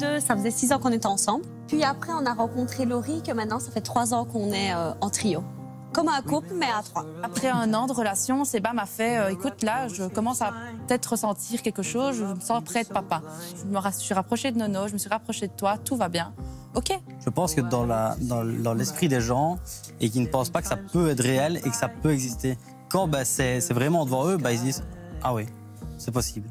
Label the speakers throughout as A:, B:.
A: ça faisait six ans qu'on était ensemble. Puis après, on a rencontré Laurie, que maintenant, ça fait trois ans qu'on est euh, en trio. Comme un
B: couple, mais à trois. Après un an de relation, Seba m'a fait euh, écoute, là, je commence à peut-être ressentir quelque chose, je me sens près de papa. Je me suis rapprochée de Nono, je me suis rapprochée de toi, tout va bien. Ok.
C: Je pense que dans l'esprit dans, l'esprit des gens, et qui ne pensent pas que ça peut être réel et que ça peut exister, quand bah, c'est vraiment devant eux, bah, ils disent ah oui, c'est
D: possible.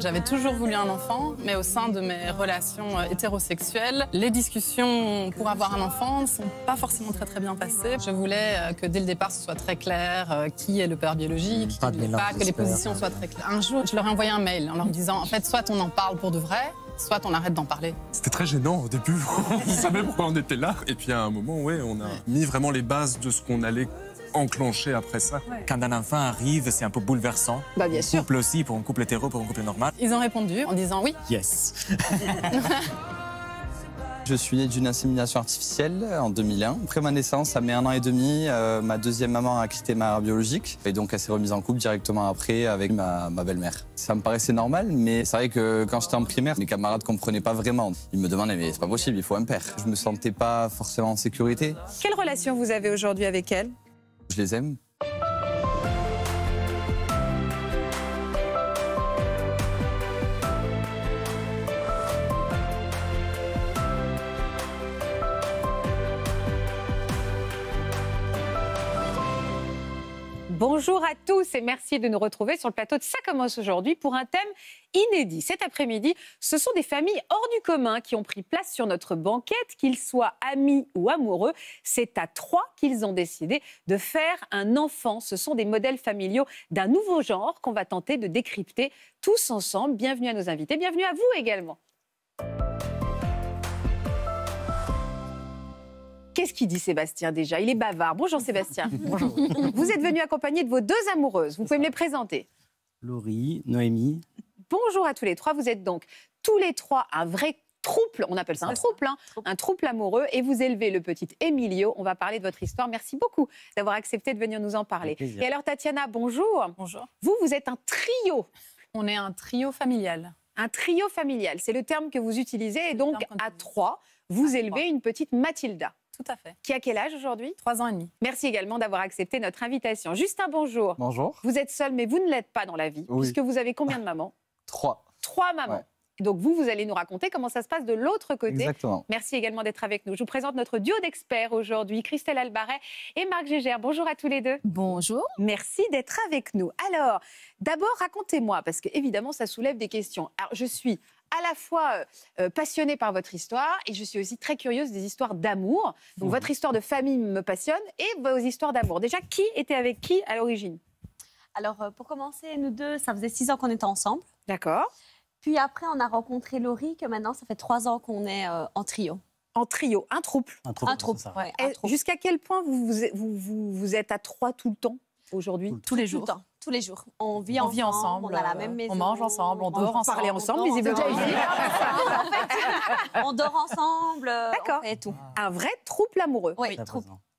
D: J'avais toujours voulu un enfant, mais au sein de mes relations euh, hétérosexuelles, les discussions pour avoir un enfant ne sont pas forcément très très bien passées. Je voulais euh, que dès le départ, ce soit très clair euh, qui est le père biologique, pas, pas que les positions soient très claires. Un jour, je leur ai envoyé un mail en leur disant, en fait, soit on en parle pour de vrai, soit on arrête d'en parler.
E: C'était très gênant au début, on savait pourquoi on était là. Et puis à un moment, ouais, on a mis vraiment les bases de ce qu'on allait
F: enclenché après ça. Quand un enfant arrive, c'est un peu bouleversant. Bah bien sûr. Couple aussi, pour un couple hétéro, pour un couple normal.
D: Ils ont répondu en disant oui. Yes.
G: Je suis né d'une insémination artificielle en 2001. Après ma naissance, ça met un an et demi, euh, ma deuxième maman a quitté ma biologique. Et donc, elle s'est remise en couple directement après avec ma, belle-mère. Ça me paraissait normal, mais c'est vrai que quand j'étais en primaire, mes camarades ne comprenaient pas vraiment. Ils me demandaient, mais c'est pas possible, il faut un père. Je me sentais pas forcément en sécurité.
H: Quelle relation vous avez aujourd'hui avec elle je les aime. Bonjour à tous et merci de nous retrouver sur le plateau de Ça commence aujourd'hui pour un thème inédit. Cet après-midi, ce sont des familles hors du commun qui ont pris place sur notre banquette, qu'ils soient amis ou amoureux. C'est à trois qu'ils ont décidé de faire un enfant. Ce sont des modèles familiaux d'un nouveau genre qu'on va tenter de décrypter tous ensemble. Bienvenue à nos invités, bienvenue à vous également. Qu'est-ce qu'il dit Sébastien déjà Il est bavard. Bonjour Sébastien. Bonjour. Vous êtes venu accompagné de vos deux amoureuses. Vous pouvez me les présenter.
C: Laurie, Noémie.
H: Bonjour à tous les trois. Vous êtes donc tous les trois un vrai trouble, on appelle ça un trouble, hein. un trouble amoureux, et vous élevez le petit Emilio. On va parler de votre histoire. Merci beaucoup d'avoir accepté de venir nous en parler. Et alors, Tatiana, bonjour. Bonjour. Vous, vous êtes un trio. On est un trio familial. Un trio familial, c'est le terme que vous utilisez, et donc à trois, vous élevez une petite Mathilda. Tout à fait. Qui a quel âge aujourd'hui Trois ans et demi. Merci également d'avoir accepté notre invitation. Justin, bonjour. Bonjour. Vous êtes seul, mais vous ne l'êtes pas dans la vie, oui. puisque vous avez combien de mamans Trois. Trois mamans. Donc vous, vous allez nous raconter comment ça se passe de l'autre côté. Exactement. Merci également d'être avec nous. Je vous présente notre duo d'experts aujourd'hui, Christelle Albaret et Marc Gégère. Bonjour à tous les deux. Bonjour. Merci d'être avec nous. Alors, d'abord, racontez-moi, parce que évidemment, ça soulève des questions. Alors, je suis à la fois euh, euh, passionnée par votre histoire et je suis aussi très curieuse des histoires d'amour. Donc mhm. votre histoire de famille me passionne et vos histoires d'amour. Déjà, qui était avec qui à l'origine Alors, euh, pour commencer, nous deux, ça faisait six ans qu'on était
A: ensemble. D'accord. Puis après, on a rencontré Laurie, que maintenant, ça fait trois ans qu'on est en
H: trio en trio, un trouble. Un trouble, ouais, Jusqu'à quel point vous vous, êtes à trois tout le temps aujourd'hui Tous les jours
A: les jours. On vit, on ensemble, ensemble, on a la euh, même maison.
H: On mange
B: ensemble, on, dort ensemble.
A: on Dort
H: ensemble, euh, D'accord. Et tout. Un vrai trouble amoureux. Oui,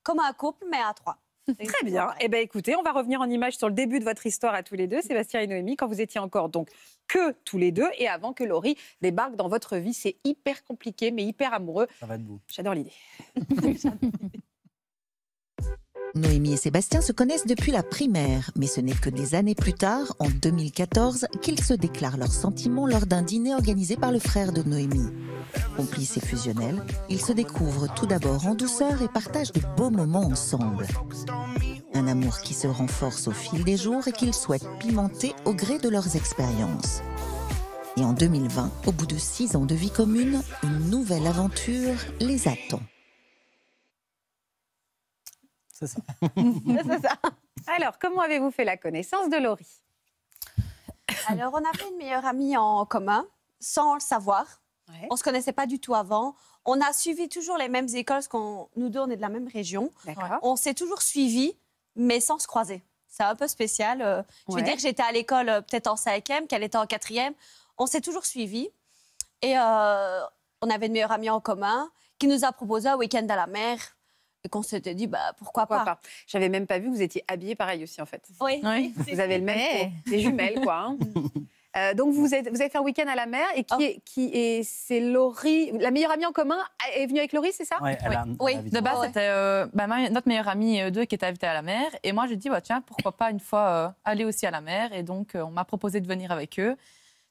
H: Comme un couple, mais à trois. Très bien. Eh bien, écoutez, on va revenir en image sur le début de votre histoire à tous les deux, Sébastien et Noémie, quand vous étiez encore donc que tous les deux et avant que Laurie débarque dans votre vie. C'est hyper compliqué, mais hyper amoureux. Ça va debout. J'adore l'idée.
I: Noémie et Sébastien se connaissent depuis la primaire, mais ce n'est que des années plus tard, en 2014, qu'ils se déclarent leurs sentiments lors d'un dîner organisé par le frère de Noémie. Complice et fusionnels, ils se découvrent tout d'abord en douceur et partagent de beaux moments ensemble. Un amour qui se renforce au fil des jours et qu'ils souhaitent pimenter au gré de leurs expériences. Et en 2020, au bout de six ans de vie commune, une nouvelle aventure les attend.
H: Alors, comment avez-vous fait la connaissance de Laurie Alors,
A: on avait une meilleure amie en commun, sans le savoir. On ne se connaissait pas du tout avant. On a suivi toujours les mêmes écoles, parce qu'on nous deux, on est de la même région. On s'est toujours suivis, mais sans se croiser. C'est un peu spécial. Euh, je veux dire que j'étais à l'école euh, peut-être en 5 ème qu'elle était en 4 ème On s'est toujours suivis. Et euh, on avait une meilleure amie en commun qui nous a proposé un week-end à la mer et qu'on s'était dit, bah, pourquoi, pas, J'avais
H: même pas vu que vous étiez habillés pareil aussi, en fait. Oui. Vous avez le même des jumelles, quoi. Hein. Euh, donc vous, êtes, vous fait un week-end à la mer et qui, oh. est, qui est, c'est Laurie, la meilleure amie en commun
B: est venue avec Laurie, c'est ça Oui. De base, c'était euh, bah, notre meilleure amie eux d'eux qui était invitée à la mer et moi j'ai dit bah, tiens pourquoi pas une fois euh, aller aussi à la mer et donc on m'a proposé de venir avec eux.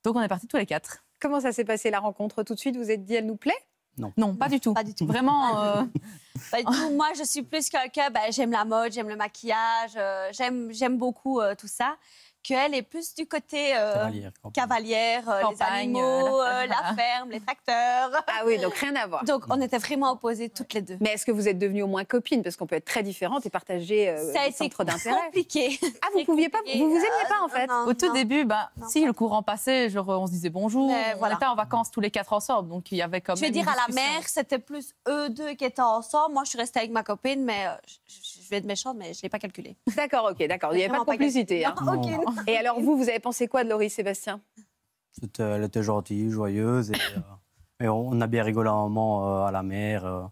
B: Donc on est partis tous les quatre. Comment ça s'est passé la rencontre Tout de suite vous êtes dit elle nous plaît non. pas du tout. Pas du tout. Vraiment.
H: Euh,
A: Moi, je suis plus quelqu'un, bah, j'aime la mode, j'aime le maquillage, euh, j'aime, j'aime beaucoup euh, tout ça qu'elle est plus du côté euh,
H: cavalière, euh, les animaux, euh, la ferme, les tracteurs. Ah oui, donc rien à voir. Donc on était vraiment opposées toutes les deux. Mais est-ce que vous êtes devenues au moins copines Parce qu'on peut être très différentes et partager Ça a été compliqué.
B: Ah, vous pouviez pas, vous vous aimiez ah, pas en fait Au tout début, bah, si le courant passait, genre, on se disait bonjour, on était en vacances tous les quatre ensemble, donc il y avait comme. Je vais dire à la mer,
A: c'était plus eux deux qui étaient ensemble. Moi, je suis restée avec ma copine, mais je, vais être méchante, mais
H: je l'ai pas calculé. D'accord, ok, d'accord. Il n'y avait pas de complicité. Hein. Et alors, vous, vous avez pensé quoi de Laurie, Sébastien
C: Elle était gentille, joyeuse. Euh, et, on a bien rigolé un moment euh, à la mer. Euh.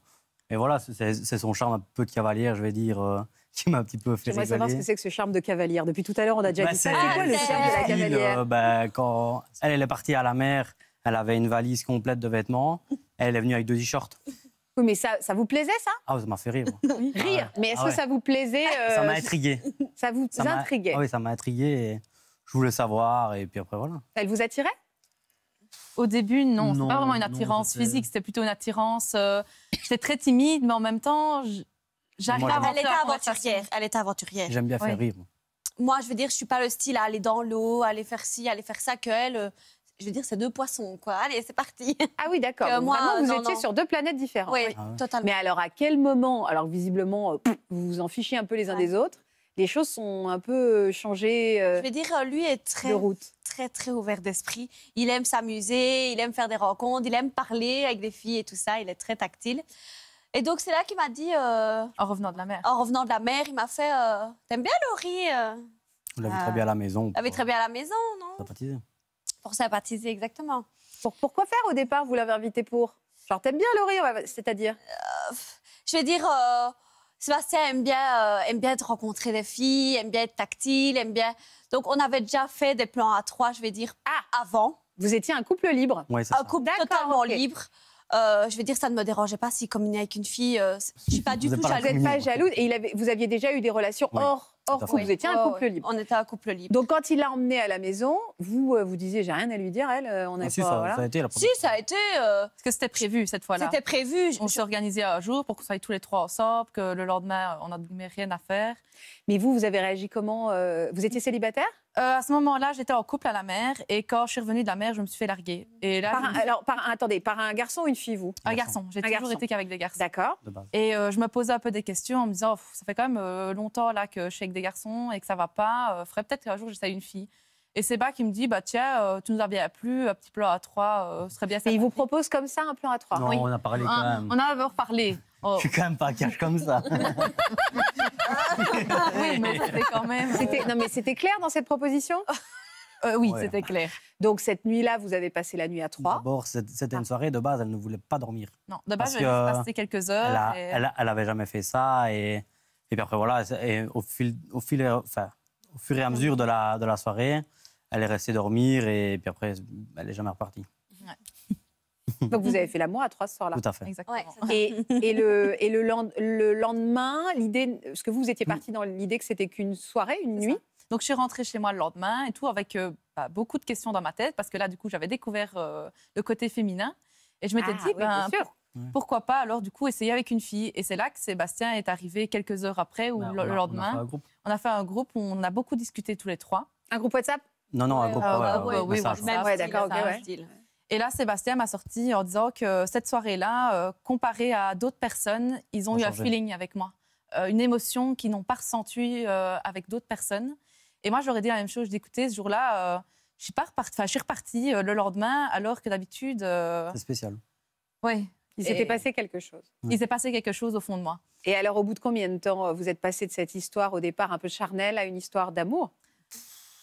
C: Et voilà, c'est son charme un peu de cavalière, je vais dire qui m'a un petit peu fait voudrais savoir ce que c'est
H: que ce charme de cavalière. Depuis tout à l'heure, on a déjà bah, dit ça. C'est quoi le charme de la cavalière
C: bah, Quand elle, elle, est partie à la mer, elle avait une valise complète de vêtements. Elle est venue avec deux t-shirts.
H: Oui, mais ça, ça vous plaisait, ça Ah, ça m'a fait rire. rire Mais est-ce que ça vous plaisait
C: Ça euh, m'a intrigué.
B: ça vous intriguait ah Oui,
C: ça m'a intrigué. Et je voulais savoir, et puis après,
H: voilà.
B: Elle vous attirait au début, non, Ce pas vraiment une attirance physique, c'était plutôt une attirance. Euh, j'étais très timide, mais en même temps, j'arrive à Elle était aventurière.
A: Elle était aventurière. J'aime bien faire rire. Moi. je veux dire, je suis pas le style à aller dans l'eau, aller faire ci, aller faire ça. Que elle, euh, je veux dire, c'est deux poissons, quoi. Allez, c'est parti. Ah oui, d'accord. moi, Vraiment, vous étiez sur
H: deux planètes différentes. Oui, ah totalement. Mais alors, à quel moment Alors, visiblement, euh, vous vous en fichez un peu les uns des autres. Les choses sont un peu euh, changées. Euh, je veux dire, lui est très, très,
A: très ouvert d'esprit. Il aime s'amuser, il aime faire des rencontres, il aime parler avec des filles et tout ça. Il est très tactile. Et donc, c'est là qu'il m'a dit. en revenant de la mer. En revenant de la mer, il m'a fait T'aimes bien Laurie
C: Vous l'avez très bien à la maison. Vous
A: l'avez très bien à la maison, non pour sympathiser, exactement. Pour, pourquoi faire au départ Vous l'avez invité pour Genre, t'aimes bien Laurie, c'est-à-dire euh, Je vais dire, euh, Sébastien aime bien, euh, aime bien de rencontrer des filles, aime bien être tactile, aime bien. Donc, on avait déjà fait des plans à trois, je vais dire, ah, avant.
H: Vous étiez un couple libre Un ça.
A: couple totalement libre. je veux dire, ça
H: ne me dérangeait pas s'il communiait avec une fille. je ne suis pas du tout jalouse. Vous n'êtes pas jalouse. Et il vous aviez déjà eu des relations hors Or, Vous étiez un couple libre. On était un couple libre. Donc quand il l'a emmenée à la maison, vous euh, vous
B: disiez j'ai rien à lui dire, elle, euh, on ah, Si ça, a été la première. Si ça a été. Euh, Parce que c'était prévu cette fois-là. C'était prévu. On s'est organisé un jour pour qu'on soit tous les trois ensemble, que le lendemain on n'avait rien à faire. Mais vous, vous avez réagi comment Vous étiez célibataire euh, à ce moment-là, j'étais en couple à la mer et quand je suis revenue de la mer, je me suis fait larguer. Et là, alors, par attendez, par un garçon ou une fille, vous Un garçon. J'ai toujours été qu'avec des garçons. D'accord. Et euh, je me posais un peu des questions en me disant, ça fait quand même euh, longtemps là que je suis avec des garçons et que ça va pas. ferait peut-être qu'un jour j'essaie une fille. Et c'est Bach qui me dit, bah tiens, tu nous as bien plu, un petit plan à trois, ce serait bien. Et il vous propose comme ça un plan à trois. Non, on a
C: parlé quand même. On
B: a parlé Oh. Je suis
C: quand même pas cash comme ça.
H: oui, mais c'était c'était clair dans cette proposition euh, Oui, c'était clair. Donc cette nuit-là, vous avez passé la nuit à trois. D'abord,
C: c'était une soirée de base, elle ne voulait pas dormir.
H: Non,
B: de base, elle avait passé quelques heures. Elle,
C: elle, avait jamais fait ça et, puis après voilà, au fil, au fur et à mesure de la, de la soirée, elle est restée dormir et puis après, elle est jamais repartie.
H: Donc vous avez fait l'amour à trois ce soir-là. Tout à fait. et, et, le, et le, lendemain, l'idée, parce que vous, vous étiez parti dans
B: l'idée que c'était qu'une soirée, une nuit. Donc je suis rentrée chez moi le lendemain et tout avec euh, bah, beaucoup de questions dans ma tête parce que là, du coup, j'avais découvert euh, le côté féminin et je m'étais ah, dit, ben, sûr. Pourquoi pas alors du coup essayer avec une fille Et c'est là que Sébastien est arrivé quelques heures après ou bah, le lendemain. On a fait un groupe, on a, on a beaucoup discuté tous les trois. Un groupe WhatsApp
C: non, non, un groupe. Ah, euh, ouais, oui, oui, oui, d'accord, ok,
B: ouais. Et là, Sébastien m'a sorti en disant que cette soirée-là, euh, comparée à d'autres personnes, ils ont eu un feeling avec moi, euh, une émotion qu'ils n'ont pas ressentie euh, avec d'autres personnes. Et moi, j'aurais dit la même chose. écoutez, ce jour-là, je suis, reparti, suis repartie le lendemain, alors que d'habitude. C'est spécial. Oui. Il s'était passé quelque chose. Il s'est passé quelque chose au fond de moi. Et alors, au bout de combien de temps vous êtes passé de cette histoire au départ un peu charnelle à une histoire d'amour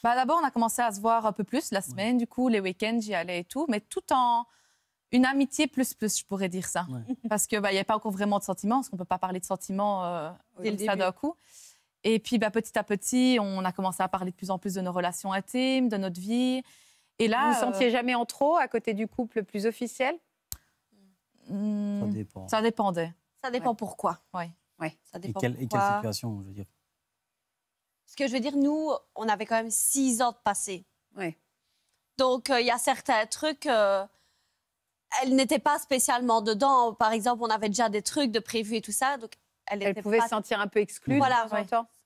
B: bah, D'abord, on a commencé à se voir un peu plus la semaine, du coup, les week-ends, j'y allais et tout, mais tout en une amitié plus plus, je pourrais dire ça. Parce qu'il bah, n'y avait pas encore vraiment de sentiments, parce qu'on ne peut pas parler de sentiments euh, dès le d'un coup. Et puis bah, petit à petit, on a commencé à parler de plus en plus de nos relations intimes, de notre vie. Et là, vous ne vous sentiez euh, jamais en trop à côté du couple plus officiel hmm,
C: Ça dépend.
H: Ça dépendait. Ça dépend pourquoi. Oui. Ouais. Ça dépend pourquoi. et quelle
C: situation, je veux dire
A: ce que je veux dire, nous, on avait quand même six ans de passé. Oui. Donc, euh, il y a certains trucs, euh, elle n'était pas spécialement dedans. Par exemple, on avait déjà des trucs de prévus et tout ça. Donc, elle, elle pouvait se sentir un peu exclue. Voilà,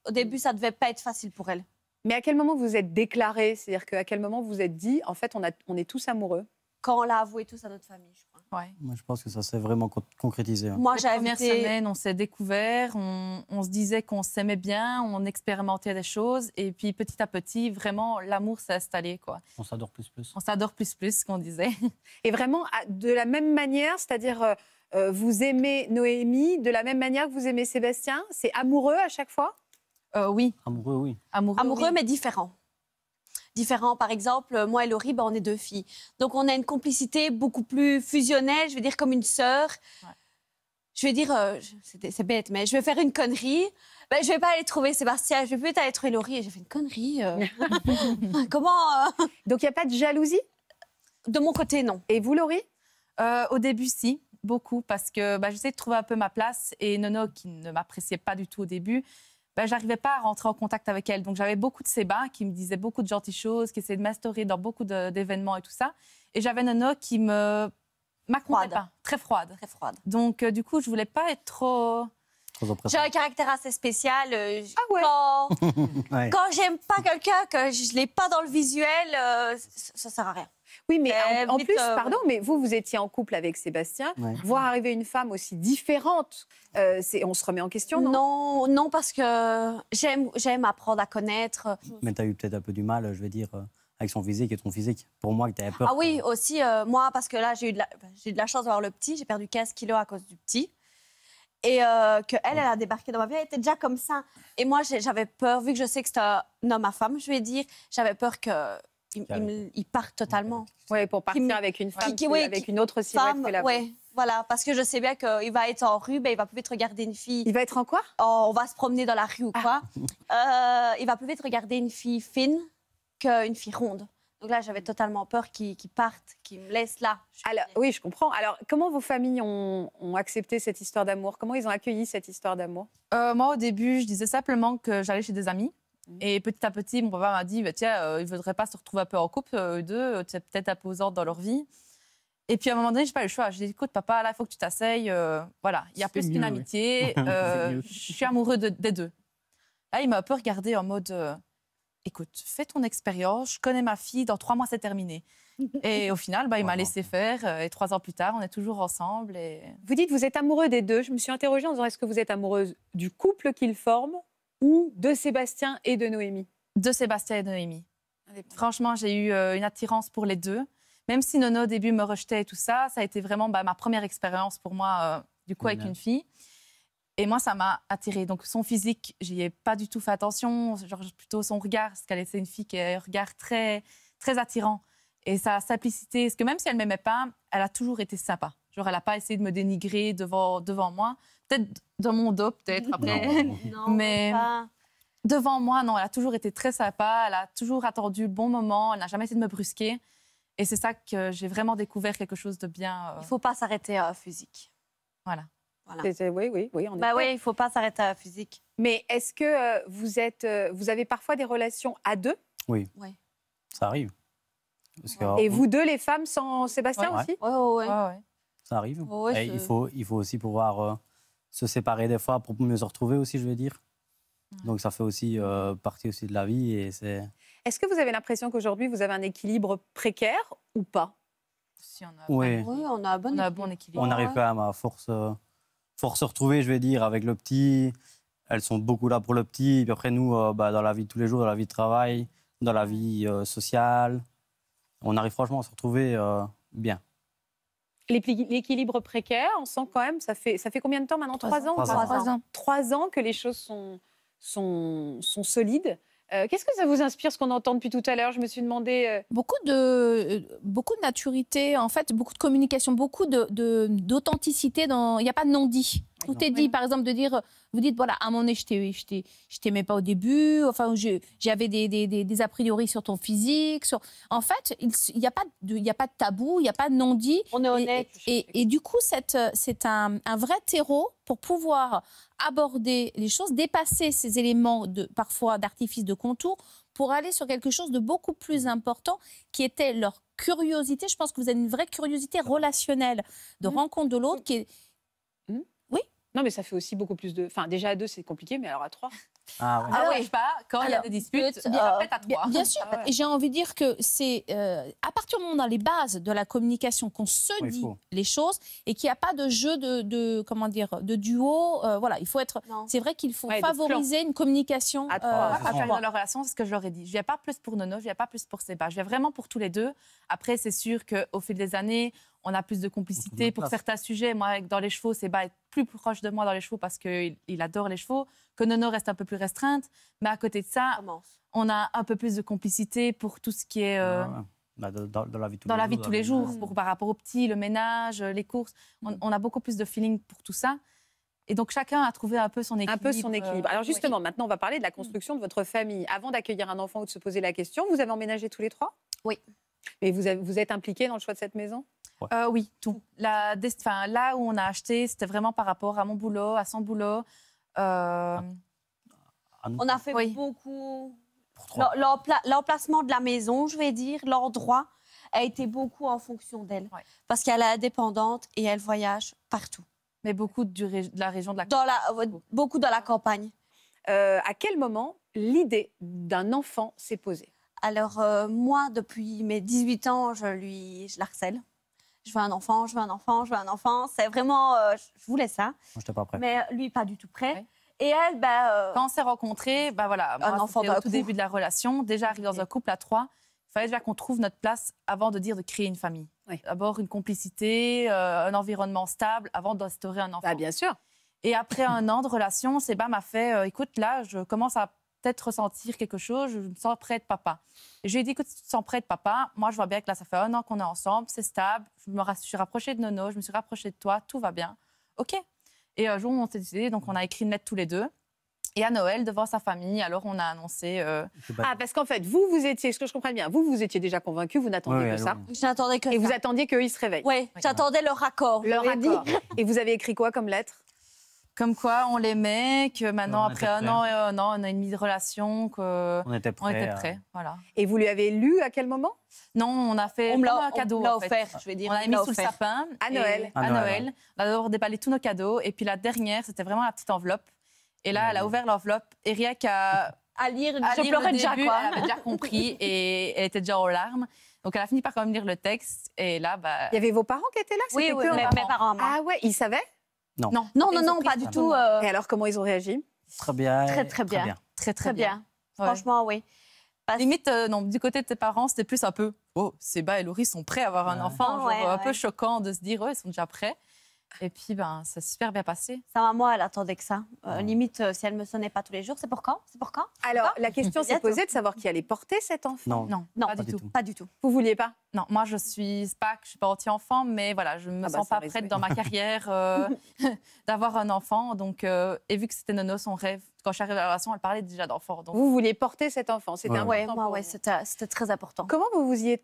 H: au début, ça devait pas être facile pour elle. Mais à quel moment vous êtes déclaré C'est-à-dire qu'à quel moment vous êtes dit,
B: en fait, on, a, on est tous amoureux Quand on l'a avoué tous à notre famille, je crois.
C: Moi, je pense que ça s'est vraiment concrétisé. Hein. Moi,
B: j'avais première on s'est découvert, on, se disait qu'on s'aimait bien, on expérimentait des choses, et puis petit à petit, vraiment, l'amour s'est installé, quoi.
C: On s'adore
H: plus plus. On
B: s'adore plus plus, qu'on disait. Et vraiment, de la même manière, c'est-à-dire, euh,
H: euh, vous aimez Noémie de la même manière que vous aimez Sébastien C'est amoureux à chaque fois euh, Oui. Amoureux, oui. Amoureux, amoureux mais différent différents. Par exemple, moi et
A: Laurie, ben, on est deux filles. Donc, on a une complicité beaucoup plus fusionnelle, je veux dire, comme une sœur. Je vais dire, euh, c'est bête, mais je vais faire une connerie. Ben, je vais pas aller trouver Sébastien, je vais peut-être aller trouver Laurie. Et j'ai fait une connerie. Euh. Comment euh? Donc, il n'y a pas de
B: jalousie De mon côté, non. Et vous, Laurie Au début, si beaucoup parce que bah, j'essayais de trouver un peu ma place et Nono qui ne m'appréciait pas du tout au début ben, j'arrivais pas à rentrer en contact avec elle. Donc j'avais beaucoup de sébas qui me disaient beaucoup de gentilles choses, qui essayaient de m'instaurer dans beaucoup d'événements et tout ça. Et j'avais Nono qui me m'accompagnait pas, très froide. Très froide. Donc euh, du coup, je voulais pas être trop j'ai un caractère assez spécial. Euh,
A: ah quand,
H: je
A: quand j'aime pas quelqu'un, que je l'ai pas dans le visuel, euh, ça,
H: ça sert à rien. Oui, mais en, euh, plus, pardon, mais vous, vous étiez en couple avec Sébastien. Voir arriver une femme aussi différente, euh, on se remet en question, non Non, parce que
A: j'aime, apprendre à connaître.
C: Mais tu as eu peut-être un peu du mal, je veux dire euh, avec son physique et ton physique. Pour moi, tu avais peur. Ah
A: oui, aussi, moi, parce que là, j'ai eu, de la... de chance d'avoir le petit. J'ai perdu 15 kilos à cause du petit. Et que elle, elle a débarqué dans ma vie, elle était déjà comme ça. Et moi, j'avais peur, vu que je sais que c'est un homme à femme, je vais dire, j'avais peur que il, il, part totalement. Oui, pour partir avec une femme, avec une autre silhouette que la Voilà, parce que je sais bien qu'il va être en rue, mais ben, il va plus vite regarder une fille. Il va être en quoi oh, On va se promener dans la rue ou ah. quoi. Euh, il va plus vite regarder une fille fine qu'une fille ronde. Donc là, j'avais
H: totalement peur qu'il parte, partent, me laisse là. Alors, oui, je comprends. Alors, comment vos familles ont, accepté cette histoire d'amour Comment ils ont accueilli cette histoire d'amour
B: euh, Moi, au début, je disais simplement que j'allais chez des amis et petit à petit, mon papa m'a dit, bah, tiens, euh, ils ne voudraient pas se retrouver un peu en couple, euh, eux deux, euh, c'est peut-être un dans leur vie. Et puis à un moment donné, je n'ai pas le choix. J'ai dit, écoute, papa, là, il faut que tu t'asseyes. voilà, il y a plus qu'une amitié. je suis amoureux des deux. Là, il m'a un peu regardé en mode, écoute, fais ton expérience, je connais ma fille, dans trois mois, c'est terminé. Et au final, bah, il m'a laissé faire. Et trois ans plus tard, on est toujours ensemble. Vous dites, vous êtes amoureux des deux. Je me suis interrogée en disant, est-ce que vous êtes amoureuse du couple qu'ils forment ou de Sébastien et de Noémie De Sébastien et de Noémie. Franchement, j'ai eu euh, une attirance pour les deux. Même si Nono au début me rejetait et tout ça, ça a été vraiment bah, ma première expérience pour moi, euh, du coup, avec une fille. Et moi, ça m'a attirée. Donc, son physique, j'y ai pas du tout fait attention. Genre, plutôt son regard, parce qu'elle était une fille qui a un regard très, très attirant. Et sa simplicité, parce que même si elle m'aimait pas, elle a toujours été sympa. Genre, elle n'a pas essayé de me dénigrer devant, devant moi. Peut-être dans mon dos, peut-être après. Non, mais devant moi, non, elle a toujours été très sympa. Elle a toujours attendu le bon moment. Elle n'a jamais essayé de me brusquer. Et c'est ça que j'ai vraiment découvert quelque chose de bien. Euh, il faut pas s'arrêter à la physique. Voilà.
H: voilà. Oui, oui, oui. bah oui, il
B: faut pas s'arrêter à la physique. Mais est-ce que euh,
H: vous êtes, euh, vous avez parfois des relations à deux
C: Oui. Ça arrive. Et
H: vous deux, les femmes, sans Sébastien aussi Oui, oui,
C: Ça arrive. Eh, il, faut, il faut aussi pouvoir se séparer des fois pour mieux se retrouver aussi, je veux dire. Donc ça fait aussi euh, partie aussi de la vie et c'est.
H: Est-ce que vous avez l'impression qu'aujourd'hui vous avez un équilibre précaire ou pas Si on a. Oui. on a un bon, équilibre. On arrive quand
C: même à force, euh, force se retrouver, je vais dire, avec le petit. Elles sont beaucoup là pour le petit. Et puis après nous, euh, bah, dans la vie de tous les jours, dans la vie de travail, dans la vie sociale, on arrive franchement à se retrouver bien
H: l'équilibre précaire, on sent quand même, ça fait, ça fait combien de temps maintenant Trois ans Trois ans. que les choses sont, sont, solides. Euh, qu'est-ce que ça vous inspire, ce qu'on entend depuis tout à l'heure Je me suis demandé... Euh, beaucoup, de, euh, beaucoup de en fait, beaucoup de communication, beaucoup d'authenticité. De, Il n'y a pas de non-dit vous dit, par exemple, de dire, vous dites, voilà, à mon nez, je t'aimais pas au début, enfin, j'avais des, des, a priori sur ton physique. Sur... En fait, il n'y a, pas de, a pas de tabou, il n'y a pas de non-dit. On est honnête. Et, du coup, c'est un, un, vrai terreau pour pouvoir aborder les choses, dépasser ces éléments de, parfois d'artifice de contour pour aller sur quelque chose de beaucoup plus important qui était leur curiosité. Je pense que vous avez une vraie curiosité relationnelle de mmh. rencontre de l'autre mmh. qui est non, mais ça fait aussi beaucoup plus de. Enfin, déjà à deux, c'est compliqué, mais alors à trois. Ah, oui. Ah je pas, quand il y a des disputes, euh, euh, bien, à trois. Bien, sûr, ah j'ai envie de dire que c'est euh, à partir du moment dans les bases de la communication, qu'on se dit les choses et qu'il n'y a pas de jeu de, de comment dire de duo. voilà, il faut être. C'est vrai qu'il faut favoriser une communication
B: à trois. Ah, dans leur relation, c'est ce que je leur ai dit. Je viens pas plus pour Nono, je viens pas plus pour Seba, je viens vraiment pour tous les deux. Après, c'est sûr qu'au fil des années, on a plus de complicité pour certains sujets. Moi, dans les chevaux, c'est être plus proche de moi dans les chevaux parce qu'il adore les chevaux. Que Nono reste un peu plus restreinte. Mais à côté de ça, on a un peu plus de complicité pour tout ce qui est. Euh,
C: bah, dans, la vie tous dans la jours, vie tous les jours pour,
B: par rapport aux petits, le ménage, euh, les courses. Mm. On, a beaucoup plus de feeling pour tout ça. Et donc chacun a trouvé un peu son équilibre. Un peu son équilibre. Euh, Alors justement, maintenant, on va parler de la
H: mm. construction de votre famille. Avant d'accueillir un enfant ou de se poser la question, vous avez emménagé tous les trois Oui.
B: Mais vous, vous êtes impliqués dans le choix de cette maison euh, oui, tout. La, là où on a acheté, c'était vraiment par rapport à mon boulot, à son boulot. Euh, ah. Ah, on
A: a fait beaucoup. L'emplacement de la maison, je vais dire, l'endroit a été beaucoup en fonction d'elle. Parce qu'elle est indépendante et elle voyage partout. Mais beaucoup de la région de la campagne. beaucoup dans la campagne. Euh, à quel moment l'idée d'un enfant s'est posée Alors, moi, depuis mes 18 ans, je, lui, je la harcèle je veux un enfant, je veux un enfant, je veux un enfant. C'est vraiment, euh,
B: je voulais ça. Je pas prêt. Mais lui, pas du tout prêt. Et elle, bah, euh, quand on s'est rencontrés, bah voilà, un enfant au tout début de la relation, déjà arrivé dans un couple à trois, il fallait déjà qu'on trouve notre place avant de dire de créer une famille. D'abord une complicité, euh, un environnement stable avant d'instaurer un bah, enfant. Bah, bien sûr. Et après un an de relation, Sebam m'a fait, écoute, là, je commence à peut-être ressentir quelque chose, je me sens près de papa. J'ai je lui ai dit, écoute, tu te sens près de papa, moi je vois bien que là, ça fait un an qu'on est ensemble, c'est stable, je me suis rapprochée de Nono, je me suis rapprochée de toi, tout va bien. OK. Et un jour, on s'est décidé, donc on a écrit une lettre tous les deux. Et à Noël, devant sa famille, alors on a annoncé. Euh, ah, parce qu'en fait, vous, vous étiez, ce que je comprends bien, vous, vous étiez déjà convaincu, vous
H: n'attendiez que ça. n'attendais que Et vous attendiez qu'ils se réveillent. oui, j'attendais leur accord. Leur accord. Et vous avez
B: écrit quoi comme lettre comme quoi, on l'aimait, que maintenant, après un an et un an, on a une demi de relation, qu'on était prêts. Hein. voilà. Et vous lui avez lu à quel moment Non, on a fait on un cadeau. On l'a offert, je vais dire. On l'a mis sous le sapin. À Noël. À, Noël. On a d'abord déballé tous nos cadeaux. Et puis la dernière, c'était vraiment la petite enveloppe. Et là, elle a ouvert l'enveloppe. Et rien qu'à. À lire, à je déjà, quoi. Elle déjà compris et elle était déjà aux larmes. Donc elle a fini par quand même lire le texte et là, bah... Il y avait vos parents qui étaient là Oui, oui mes, parents. Ah ouais, ils savaient
H: non. Non, non, non, pas du tout. Euh, et alors, comment ils ont réagi Très bien. Très, très bien. Très,
B: Très, bien. Franchement, oui. Limite, euh, du côté de tes parents, c'était plus un peu, oh, Seba et Laurie sont prêts à avoir un enfant. Ah un peu choquant de se dire, oh, ils sont déjà prêts. Et puis, ben,
A: ça s'est super bien passé. Ça Sa moi, elle attendait que ça. Euh, ah. limite, euh, si elle me sonnait pas tous les jours, c'est pour quand C'est pour
B: Alors, la question s'est hein. posée de savoir qui allait porter cet enfant. Non, non, pas, du tout. Vous Pas du tout. Vous vouliez pas Non, moi, je suis pas je suis pas anti-enfant, mais voilà, je me ah bah, sens pas prête dans ma carrière euh, d'avoir un enfant. Donc, et vu que c'était Nono, son rêve, quand je suis arrivée à la relation, elle parlait déjà d'enfant. Vous
H: vouliez porter cet enfant, c'était important. Ouais, ouais, ouais c'était très important. Comment vous vous y êtes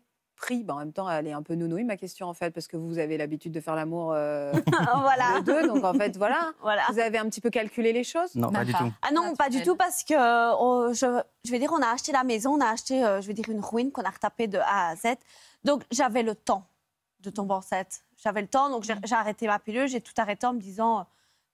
H: bah, en même temps, elle est un peu nounouille, ma question, en fait, parce que vous avez l'habitude de faire l'amour euh, voilà. les deux. Donc, en fait, voilà. Vous avez un petit peu calculé les choses Non, pas, bah, du tout. Ah non, pas du tout, parce que euh,
A: oh, je, vais dire, on a acheté la maison, on a acheté, euh, je vais dire, une ruine qu'on a retapée de A à Z. Donc, j'avais le temps de tomber enceinte. J'avais le temps, donc j'ai mm. arrêté ma pilule, j'ai tout arrêté en me disant.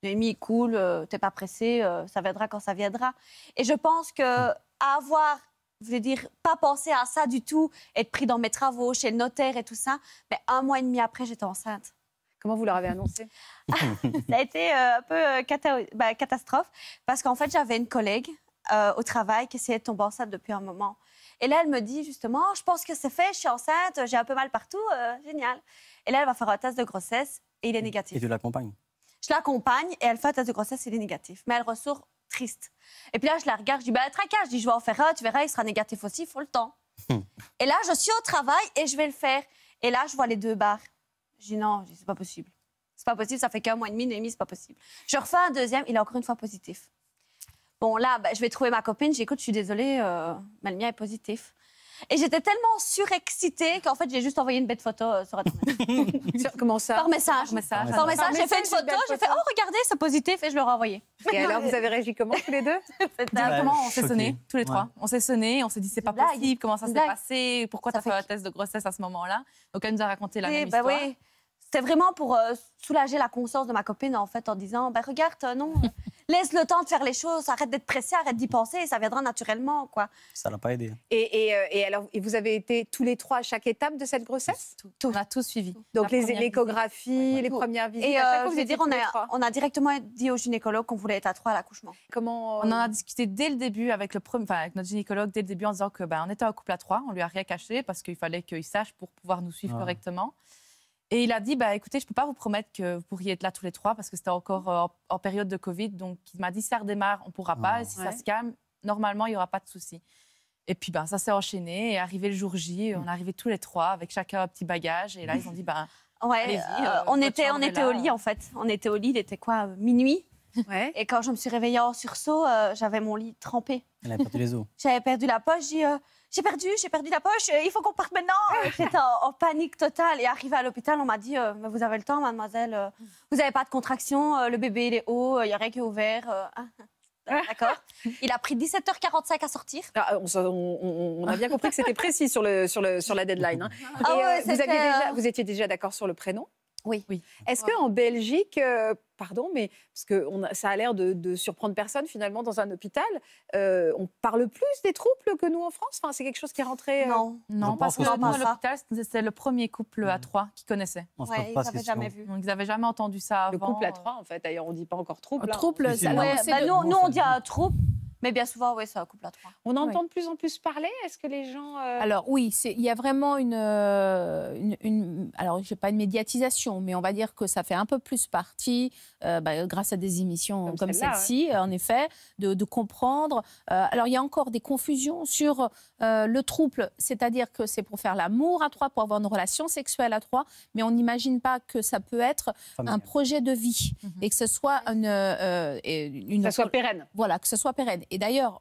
A: Noémie, cool, t'es pas pressée, ça viendra quand ça viendra. Et je pense que mm. avoir vous voulez dire, pas penser à ça du tout, être pris dans mes travaux, chez le notaire et tout ça. Mais un mois et demi après, j'étais enceinte. Comment vous leur avez annoncé Ça a été euh, un peu euh, bah, catastrophe parce qu'en fait, j'avais une collègue euh, au travail qui essayait de tomber enceinte depuis un moment. Et là, elle me dit justement, oh, je pense que c'est fait, je suis enceinte, j'ai un peu mal partout, génial. Et là, elle va faire un test de grossesse et il est négatif. Et tu l'accompagnes Je l'accompagne et elle fait un test de grossesse, et il est négatif. Mais elle ressort et puis là, je la regarde, je dis, bah, je dis, je vais en faire un, tu verras, il sera négatif aussi, il faut le temps. et là, je suis au travail et je vais le faire. Et là, je vois les deux barres. Je dis, non, c'est pas possible. C'est pas possible, ça fait qu'un mois et demi, demi, c'est pas possible. Je refais un deuxième, il est encore une fois positif. Bon, là, bah, je vais trouver ma copine, j'écoute, je suis désolée, euh, mais le mien est positif. Et j'étais tellement surexcitée qu'en fait, j'ai juste envoyé une bête photo euh, sur Internet. Comment ça Par message. Par message. J'ai fait une photo, j'ai
B: fait Oh, regardez, c'est positif, et je l'ai ai Et alors, vous avez réagi comment tous les deux Comment bah, on s'est sonné, tous les trois. On s'est sonné, on s'est dit C'est pas possible, comment ça s'est passé, pourquoi tu as fait un test de grossesse à ce moment-là. Donc, elle nous a raconté la même bah C'était vraiment pour euh, soulager la conscience de ma
A: copine, en fait, en disant bah, Regarde, non. Laisse le temps de faire les choses, arrête d'être pressé, arrête d'y penser, ça
H: viendra naturellement, quoi.
C: Ça n'a pas aidé. Hein.
H: Euh, et, alors, vous avez été tous les trois à chaque étape de cette grossesse tout. On a tout suivi. Donc les échographies, les premières visites. Et à euh, chaque fois, vous dire, on a,
A: on a, directement dit au gynécologue qu'on voulait être à trois à l'accouchement. Comment euh, On en a
B: discuté dès le début avec le notre gynécologue dès le début en disant que ben, on était un couple à trois, on lui a rien caché parce qu'il fallait qu'il sache pour pouvoir nous suivre correctement. Et il a dit, bah, écoutez, je ne peux pas vous promettre que vous pourriez être là tous les trois parce que c'était encore euh, en, période de Covid. Donc, il m'a dit, ça redémarre, on ne pourra pas. Et ah. si ça se calme, normalement, il n'y aura pas de souci. Et puis, ben, ça s'est enchaîné. Et arrivé le jour J, mm. on arrivait tous les trois avec chacun un petit bagage. Et là, ils ont dit, ben, ouais, euh, euh, on, était, on était au lit, en fait. On était
A: au lit, il était quoi, minuit Et quand je me suis réveillée en sursaut, j'avais mon lit trempé. Elle perdu les os. J'avais perdu la poche. J'ai j'ai perdu, j'ai perdu la poche, euh, il faut qu'on parte maintenant. J'étais en, panique totale. Et arrivé à l'hôpital, on m'a dit, euh, vous avez le temps, mademoiselle, euh, mm. vous n'avez pas de
H: contraction, le
A: bébé, il est haut, il n'y a rien qui est ouvert. Ah, d'accord. Il a pris
H: 17h45 à sortir. Ah, on, a bien compris que c'était précis sur, le, sur, le, sur la deadline. Hein. Ah vous étiez déjà d'accord sur le prénom oui. Est-ce que qu'en Belgique, euh, pardon, mais parce que on ça a l'air de, surprendre personne finalement dans un hôpital, euh,
B: on parle plus des troubles que nous en France enfin, C'est quelque chose qui est rentré. Euh, non, non, parce que dans l'hôpital, c'était le premier couple à trois qui connaissait. On ils n'avaient jamais vu. ils n'avaient jamais entendu ça avant. Le couple à trois, en fait. D'ailleurs, on ne dit pas encore trouble. Hein. Trouble, ça, nous, nous, on dit un ah, trouble mais bien souvent, oui,
H: ça couple à trois. On entend de plus en plus parler. Est-ce que les gens. Euh, alors, oui, il y a vraiment une. Euh, une, une alors, je n'ai pas une médiatisation, mais on va dire que ça fait un peu plus partie euh, bah, grâce à des émissions comme, celle-ci, en effet, de, comprendre. Euh, alors, il y a encore des confusions sur euh, le trouble, c'est-à-dire que c'est pour faire l'amour à trois, pour avoir une relation sexuelle à trois, mais on n'imagine pas que ça peut être un projet de vie mhm. et que ce soit une. que ce soit pérenne. Voilà, que ce soit pérenne. Et d'ailleurs,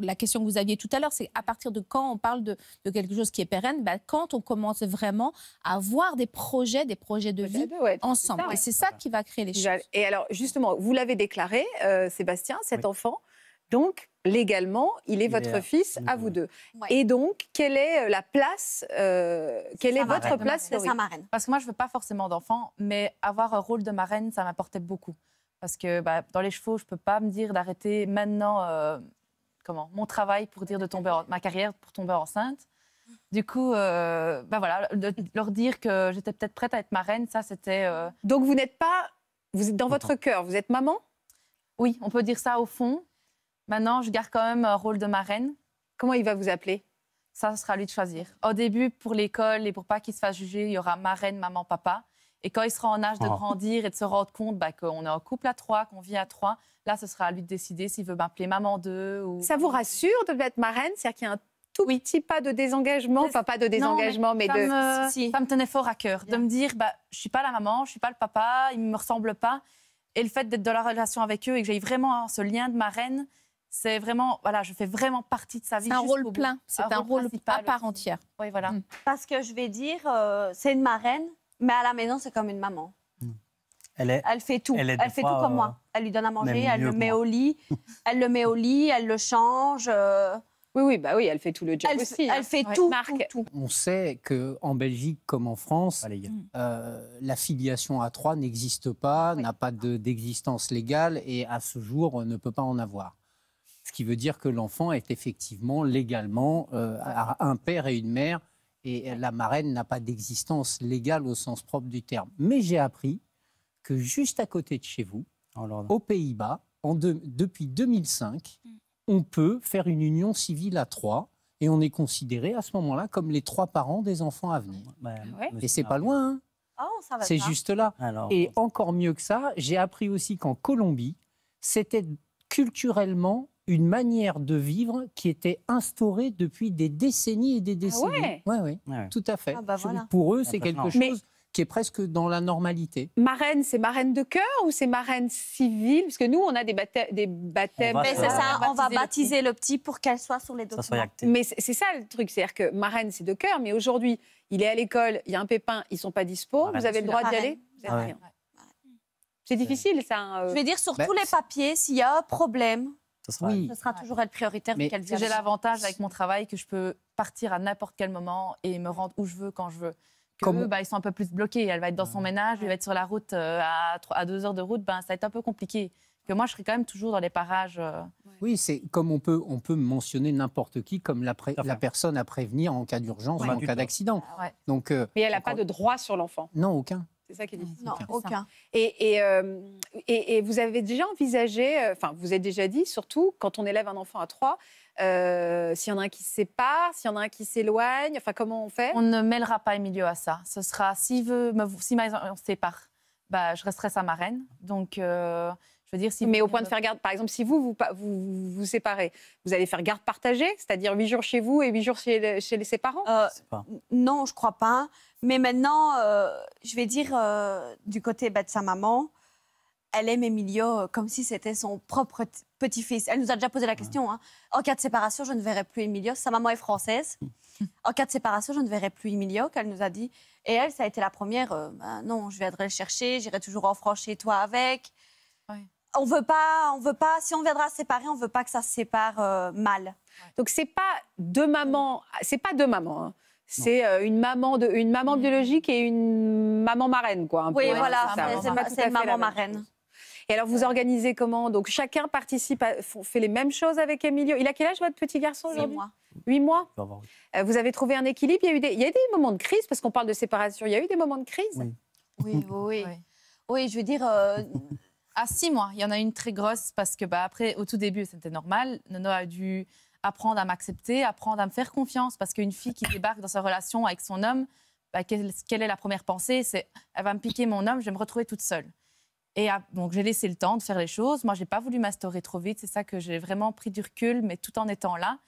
H: la question que vous aviez tout à l'heure, c'est à partir de quand on parle de, quelque chose qui est pérenne bah, Quand on commence vraiment à avoir des projets, des projets de vie ensemble. Et c'est ça qui va créer les choses. Et alors, justement, vous l'avez déclaré, euh, Sébastien, cet enfant. Donc, légalement,
B: il est votre fils à vous deux. Et donc, quelle est euh, la place, euh, quelle est, votre place C'est sa marraine. Parce que moi, je veux pas forcément d'enfant, mais avoir un rôle de marraine, ça m'apportait beaucoup. Parce que bah, dans les chevaux, je peux pas me dire d'arrêter maintenant comment mon travail pour dire de tomber en... ma carrière pour tomber enceinte. Du coup, bah, voilà, de leur dire que j'étais peut-être prête à être marraine, ça c'était. Donc vous n'êtes pas vous êtes dans votre cœur, vous êtes maman Oui, on peut dire ça au fond. Maintenant, je garde quand même un euh, rôle de marraine. Comment il va vous appeler Ça, ce sera à lui de choisir. Au début, pour l'école et pour pas qu'il se fasse juger, il y aura marraine, maman, papa. Et quand il sera en âge de ah. grandir et de se rendre compte bah, qu'on est en couple à trois, qu'on vit à trois, là, ce sera à lui de décider s'il veut m'appeler maman deux Ça vous
H: rassure de être marraine cest à qu'il y a un oui, pas de désengagement, enfin pas de désengagement, mais, de... Si.
B: Ça me tenait fort à cœur, de me dire, bah, je suis pas la maman, je suis pas le papa, ils me ressemble pas. Et le fait d'être dans la relation avec eux et que j'ai vraiment ce lien de marraine, c'est vraiment, voilà, je fais vraiment partie de sa vie. C'est un rôle plein, c'est un, rôle à part entière. Oui, voilà. Mm. Parce que je vais
A: dire, euh, c'est une marraine, mais à la maison, c'est comme une maman. Mm. Elle, est, elle, fait tout. Elle, fait tout comme euh, moi. Elle lui donne à manger, elle le met au lit, elle le met au lit, elle le change.
H: Euh, oui, bah oui, elle fait tout le job aussi. Hein. Elle fait tout, tout,
J: On sait que en Belgique comme en France, mm. euh, la filiation à 3 n'existe pas, n'a pas d'existence légale et à ce jour on euh, ne peut pas en avoir. Ce qui veut dire que l'enfant est effectivement légalement euh, un père et une mère et la marraine n'a pas d'existence légale au sens propre du terme. Mais j'ai appris que juste à côté de chez vous, oh aux Pays-Bas, depuis 2005, on peut faire une union civile à trois et on est considéré à ce moment-là comme les trois parents des enfants à venir.
C: Et c'est pas loin. Hein. Oh, c'est juste là. et
J: encore mieux que ça, j'ai appris aussi qu'en Colombie, c'était culturellement une manière de vivre qui était instaurée depuis des décennies et des ah décennies. Oui, ouais. Tout à fait. Ah bah pour eux, c'est quelque chose qui presque dans la normalité. Marraine, c'est marraine de cœur ou
H: c'est marraine civile Parce que nous, on a des, baptêmes. Euh, c'est ça, on va baptiser le petit, pour qu'elle soit sur les documents. Mais c'est, ça le truc, c'est-à-dire que marraine, c'est de cœur, mais aujourd'hui, il est à l'école, il y a un pépin, ils sont pas dispo, vous avez le droit d'y aller ah C'est difficile,
B: ça. Hein, euh. Je vais dire, sur bah, tous les papiers, s'il y a un problème, ce sera, toujours elle prioritaire. Mais j'ai l'avantage avec mon travail que je peux partir à n'importe quel moment et me rendre où je veux, quand je veux. Comme... bah, ils sont un peu plus bloqués. Elle va être dans son ménage, elle va être sur la route euh, à, à deux heures de route, ben, ça va être un peu compliqué que moi, je serai quand même toujours dans les parages. Euh.
J: Oui, c'est comme on peut, on peut mentionner n'importe qui comme la, la, personne à prévenir en cas d'urgence ou en cas d'accident. Donc, euh, Mais
H: elle n'a pas de droit sur l'enfant Non, aucun. C'est ça qui est difficile. Non, aucun. Et, euh, et, et, vous avez déjà envisagé, euh, enfin, vous avez déjà dit, surtout quand on élève un enfant à trois,
B: euh, s'il y en a un qui se sépare, s'il y en a un qui s'éloigne, enfin, comment on fait On ne mêlera pas Emilio à ça. Ce sera, s'il veut, si on se sépare, bah, je resterai sa marraine. Donc, dire, si mais au point de faire garde, par exemple, si vous vous, vous, séparez, vous allez faire
H: garde partagée, c'est-à-dire huit jours chez vous et huit jours chez, chez ses parents euh, Non, je crois pas.
A: Mais maintenant, euh, je vais dire euh, du côté bah, de sa maman, elle aime Emilio comme si c'était son propre petit-fils. Elle nous a déjà posé la question. Hein. En cas de séparation, je ne verrai plus Emilio. Sa maman est française. En cas de séparation, je ne verrai plus Emilio, qu'elle nous a dit. Et elle, ça a été la première. Bah, non, je viendrai le chercher, j'irai toujours en France chez toi avec
H: on veut pas, on veut pas. Si on viendra séparer, on veut pas que ça se sépare euh, mal. Donc c'est pas deux mamans, c'est pas deux mamans. Hein. C'est euh, une maman de, une maman mm. biologique et une maman marraine, quoi. oui, voilà, c'est hein. maman marraine. Et alors, vous organisez comment Donc, chacun participe, fait les mêmes choses avec Emilio. Il a quel âge, votre petit garçon Huit mois. Huit mois euh, Vous avez trouvé un équilibre. Il y a eu des, il y a des moments de crise, parce
B: qu'on parle de séparation. Il y a eu des moments de crise Oui, oui, oui. oui. je veux dire, à ah, six mois, il y en a une très grosse parce que bah, après, au tout début, c'était normal. Nono a dû apprendre à m'accepter, apprendre à me faire confiance parce qu'une fille qui débarque dans sa relation avec son homme, bah, quelle, est la première pensée C'est elle va me piquer mon homme, je vais me retrouver toute seule. Et ah, donc j'ai laissé le temps de faire les choses. Moi, n'ai pas voulu m'instaurer trop vite. C'est ça que j'ai vraiment pris du recul, mais tout en étant là.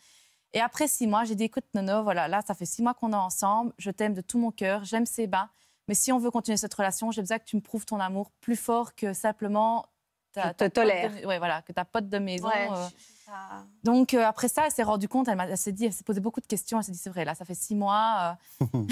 B: Et après six mois, j'ai dit écoute Nono, voilà, là ça fait six mois qu'on est ensemble. Je t'aime de tout mon cœur. J'aime ses bas. Mais si on veut continuer cette relation, j'ai besoin que tu me prouves ton amour plus fort que simplement ta, te tolère. ouais, voilà, que ta pote de maison. Euh. Donc euh, après ça, elle s'est rendue compte, elle, elle s'est dit, s'est posé beaucoup de questions, elle s'est dit c'est vrai, là ça fait six mois. Euh.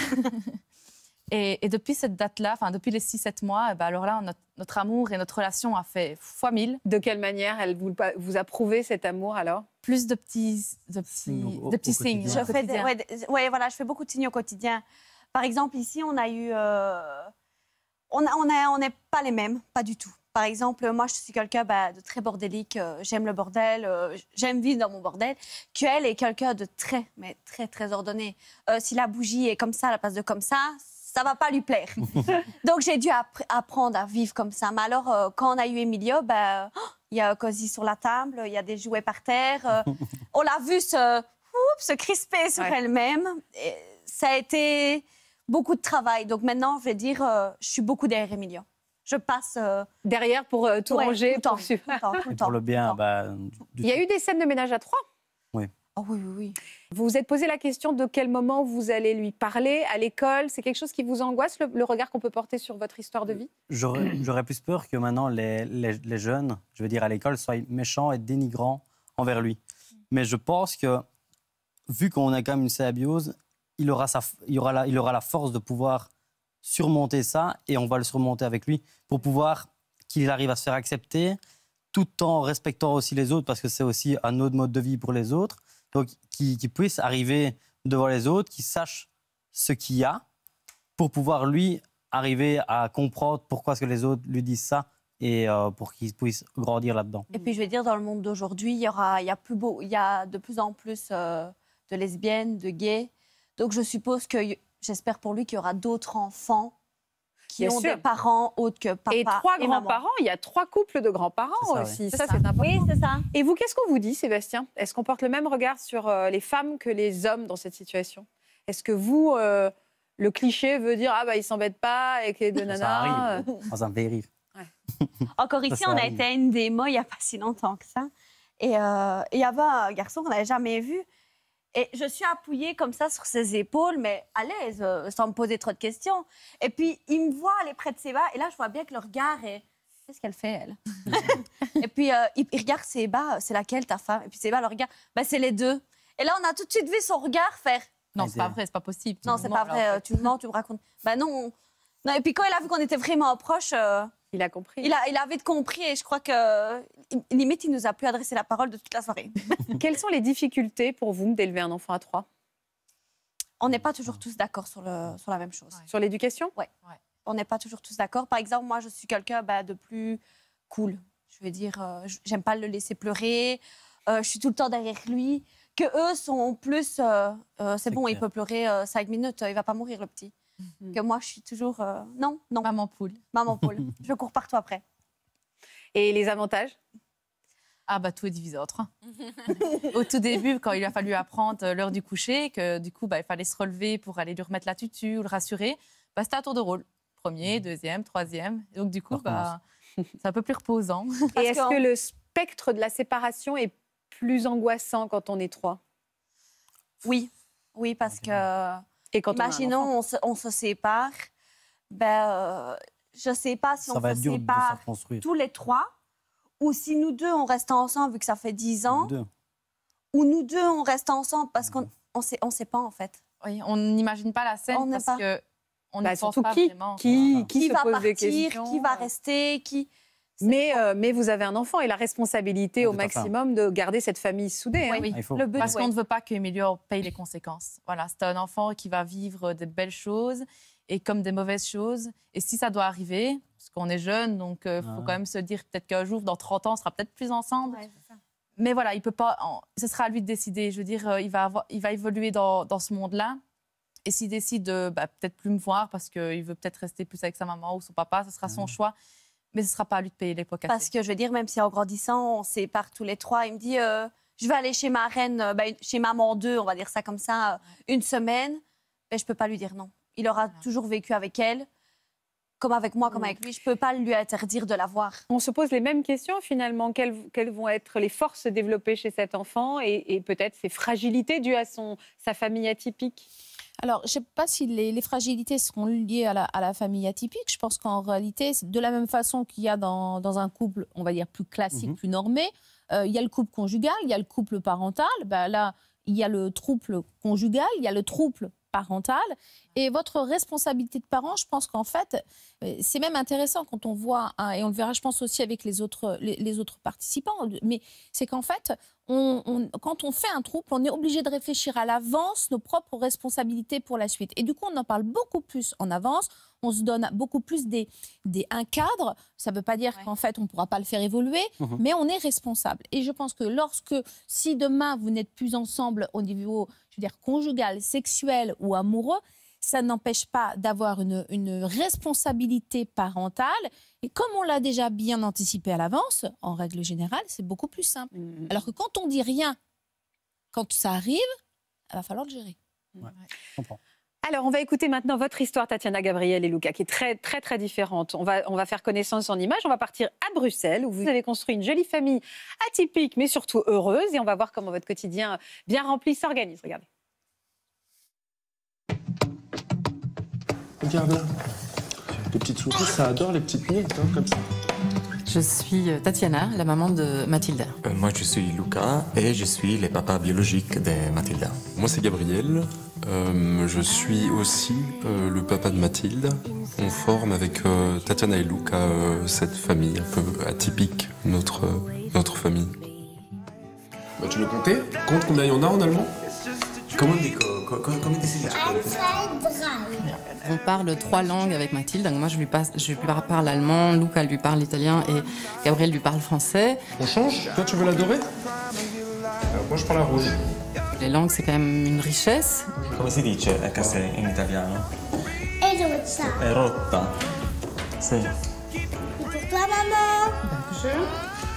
B: et, depuis cette date-là, enfin depuis les six sept mois, eh ben, alors là notre, amour et notre relation a fait fois mille. De quelle manière elle vous, vous a prouvé cet amour alors Plus de petits de petits, signes. De petits signes je fais ouais,
H: ouais, voilà, je fais beaucoup de signes au quotidien. Par
A: exemple, ici, on a eu... Euh, on n'est on pas les mêmes, pas du tout. Par exemple, moi, je suis quelqu'un bah, de très bordélique. Euh, j'aime le bordel. Euh, j'aime vivre dans mon bordel. Qu'elle est quelqu'un de très, mais très, très ordonné. si la bougie est comme ça, la place de comme ça, ça va pas lui plaire. Donc, j'ai dû apprendre à vivre comme ça. Mais alors, quand on a eu Emilio, bah, oh, il bah, y a un cosy sur la table, il y a des jouets par terre. on l'a vu se, se crisper sur elle-même. Ça a été beaucoup de travail. Donc maintenant, je vais dire, euh, je suis beaucoup derrière Emilio. Je passe euh, derrière pour
H: euh, tout ranger, tout, pour... pour le
C: bien. Bah,
H: Il y a eu des scènes de ménage à trois. Oui. Oh oui, oui, oui. Vous vous êtes posé la question de quel moment vous allez lui parler à l'école. C'est quelque chose qui vous angoisse, le, regard qu'on peut porter sur votre histoire de vie
C: J'aurais plus peur que maintenant les, les, jeunes, je veux dire à l'école, soient méchants et dénigrants envers lui. Mais je pense que, vu qu'on a quand même une symbiose, il aura, sa, il, aura la, il aura la force de pouvoir surmonter ça et on va le surmonter avec lui pour pouvoir qu'il arrive à se faire accepter tout en respectant aussi les autres parce que c'est aussi un autre mode de vie pour les autres. Donc, qui, puisse arriver devant les autres, qui sache ce qu'il y a pour pouvoir lui arriver à comprendre pourquoi ce que les autres lui disent ça et euh, pour qu'il puisse grandir là-dedans.
A: Et puis je vais dire, dans le monde d'aujourd'hui, il y aura, il a de plus en plus euh, de lesbiennes, de gays, donc je suppose que, j'espère pour lui, qu'il y
H: aura d'autres enfants qui ont des parents autres que papa et trois grands-parents. Il y a trois couples de grands-parents aussi. Ça, c'est important. Oui, c'est ça. Et vous, qu'est-ce qu'on vous dit, Sébastien Est-ce qu'on porte le même regard sur euh, les femmes que les hommes dans cette situation Est-ce que vous, euh, le cliché veut dire ah bah ils s'embêtent pas et que de nana. Ça arrive. Euh dans un dérive. Encore
A: ici, on a été à une démo il n'y a pas si longtemps que ça. Et il y avait un garçon qu'on n'avait jamais vu et je suis appuyée comme ça sur ses épaules, mais à l'aise, euh, sans me poser trop de questions. Et puis, il me voit aller près de Seba, et là, je vois bien que le regard est. Qu'est-ce qu'elle fait, elle Et puis, euh, il, regarde Seba, euh, c'est laquelle ta femme Et puis, Seba le regarde, bah, c'est les deux. Et là, on a tout de suite vu son regard faire. Non, c'est pas vrai, c'est pas possible. Non, c'est pas vrai, tu me mens, tu me racontes. Bah non. non. Et puis, quand il a vu qu'on était vraiment proches. Il a compris. Il, a, il avait compris et je crois que euh, limite, il nous a plus adresser la parole de toute la soirée. Quelles sont les difficultés
H: pour vous d'élever un enfant à trois
A: On n'est pas toujours tous d'accord sur, la même chose. Sur l'éducation Oui. Ouais. On n'est pas toujours tous d'accord. Par exemple, moi, je suis quelqu'un bah, de plus cool. Je veux dire, euh, j'aime pas le laisser pleurer. Euh, je suis tout le temps derrière lui. Que eux sont plus. c'est bon, il peut pleurer cinq minutes, il va pas mourir, le petit. Mm. Que moi, je suis toujours. Euh, non, non. Maman poule. Maman poule. je cours partout après.
B: Et les avantages ah bah tout est divisé entre. Au tout début, quand il a fallu apprendre euh, l'heure du coucher, que du coup bah, il fallait se relever pour aller lui remettre la tutu ou le rassurer, bah, c'était à tour de rôle. Premier, mm. deuxième, troisième. Donc du coup, bah, c'est un peu plus
H: reposant. Et est-ce que le spectre de la séparation est plus angoissant quand on est trois Oui, oui parce que Imaginons, on, se,
A: sépare. Ben, euh, je ne sais pas si on se sépare tous les trois, ou si nous deux, on reste ensemble, vu que ça fait dix ans, ou nous deux, on reste ensemble parce qu'on ne on sait, on sait pas, en fait. Oui, on n'imagine pas la scène parce pas. que
H: on ne bah, pense pas qui, vraiment. Qui, qui, va partir, qui va euh. rester, qui... Euh, mais, vous avez un enfant et la responsabilité ah, au maximum de garder cette famille soudée. Hein. Ah, Le parce qu'on ne veut
B: pas qu'Emilio paye les conséquences. Voilà, c'est un enfant qui va vivre des belles choses et comme des mauvaises choses. Et si ça doit arriver, parce qu'on est jeune, donc il euh, faut quand même se dire peut-être qu'un jour, dans 30 ans, on sera peut-être plus ensemble. mais voilà, il peut pas. ce sera à lui de décider. Je veux dire, euh, il, va évoluer dans, ce monde-là. Et s'il décide de bah, peut-être plus me voir parce qu'il veut peut-être rester plus avec sa maman ou son papa, ce sera son choix mais ce ne sera pas à lui de payer l'époque. Parce que
A: je veux dire, même si en grandissant, on sépare tous les trois, il me dit euh, je vais aller chez ma reine, euh, ben, chez maman deux, on va dire ça comme ça, euh, une semaine, Et ben, je ne peux pas lui dire non. Il aura toujours vécu avec elle comme avec moi, comme avec lui, je ne peux pas lui interdire de la voir. On se
H: pose les mêmes questions finalement. Quelles, vont être les forces développées chez cet enfant et, et peut-être ses fragilités dues à son, sa famille atypique alors, je ne sais pas si les, fragilités seront liées à la, famille atypique. Je pense qu'en réalité, de la même façon qu'il y a dans, un couple, on va dire, plus classique, mhm. plus normé, euh, il y a le couple conjugal, il y a le couple parental. Bah, là, il y a le trouble conjugal, il y a le trouble parentale. Et votre responsabilité de parent, je pense qu'en fait, euh, c'est même intéressant quand on voit, et on le verra, je pense aussi avec les autres, les, autres participants, mais c'est qu'en fait, on, quand on fait un troupe, on est obligé de réfléchir à l'avance nos propres responsabilités pour la suite. Et du coup, on en parle beaucoup plus en avance. On se donne beaucoup plus des, des un cadre. Ça ne veut pas dire qu'en fait, on ne pourra pas le faire évoluer, mmh mais on est responsable. Et je pense que lorsque, si demain, vous n'êtes plus ensemble au niveau dire, conjugal, sexuel ou amoureux, ça n'empêche pas d'avoir une, une, responsabilité parentale. Et comme on l'a déjà bien anticipé à l'avance, en règle générale, c'est beaucoup plus simple. Mm. Alors que quand on dit rien, quand ça arrive, il va falloir le gérer. Je comprends. Alors, on va écouter maintenant votre histoire, Tatiana Gabriel et Luca, qui est très, très, très différente. On va, on va faire connaissance en image, On va partir à Bruxelles, où vous avez construit une jolie famille atypique, mais surtout heureuse. Et on va voir comment votre quotidien bien rempli s'organise. Regardez.
E: Regarde là. Les petites souris, ça adore les petites nuits, hein, comme ça. Je
D: suis euh, Tatiana, la maman de Mathilda.
F: Euh, moi, je suis Luca et je suis le papa biologique
E: de Mathilda. Moi, c'est Gabriel. Euh, je suis aussi le papa de Mathilde. On forme avec Tatiana et Luca cette famille un peu atypique, notre, notre famille. Bah, tu veux compter Compte combien il y en a en
F: allemand Comment on Comment
J: On
D: parle trois langues avec Mathilde. Donc moi, je lui, parle allemand, Luca lui parle italien et Gabriel lui parle français. On change Toi, tu veux la dorée euh,
E: Moi, je parle la rouge.
F: Les langues, c'est quand même une richesse. Comment si dice cassé en italien È rotta. È rotta. Pour toi, maman.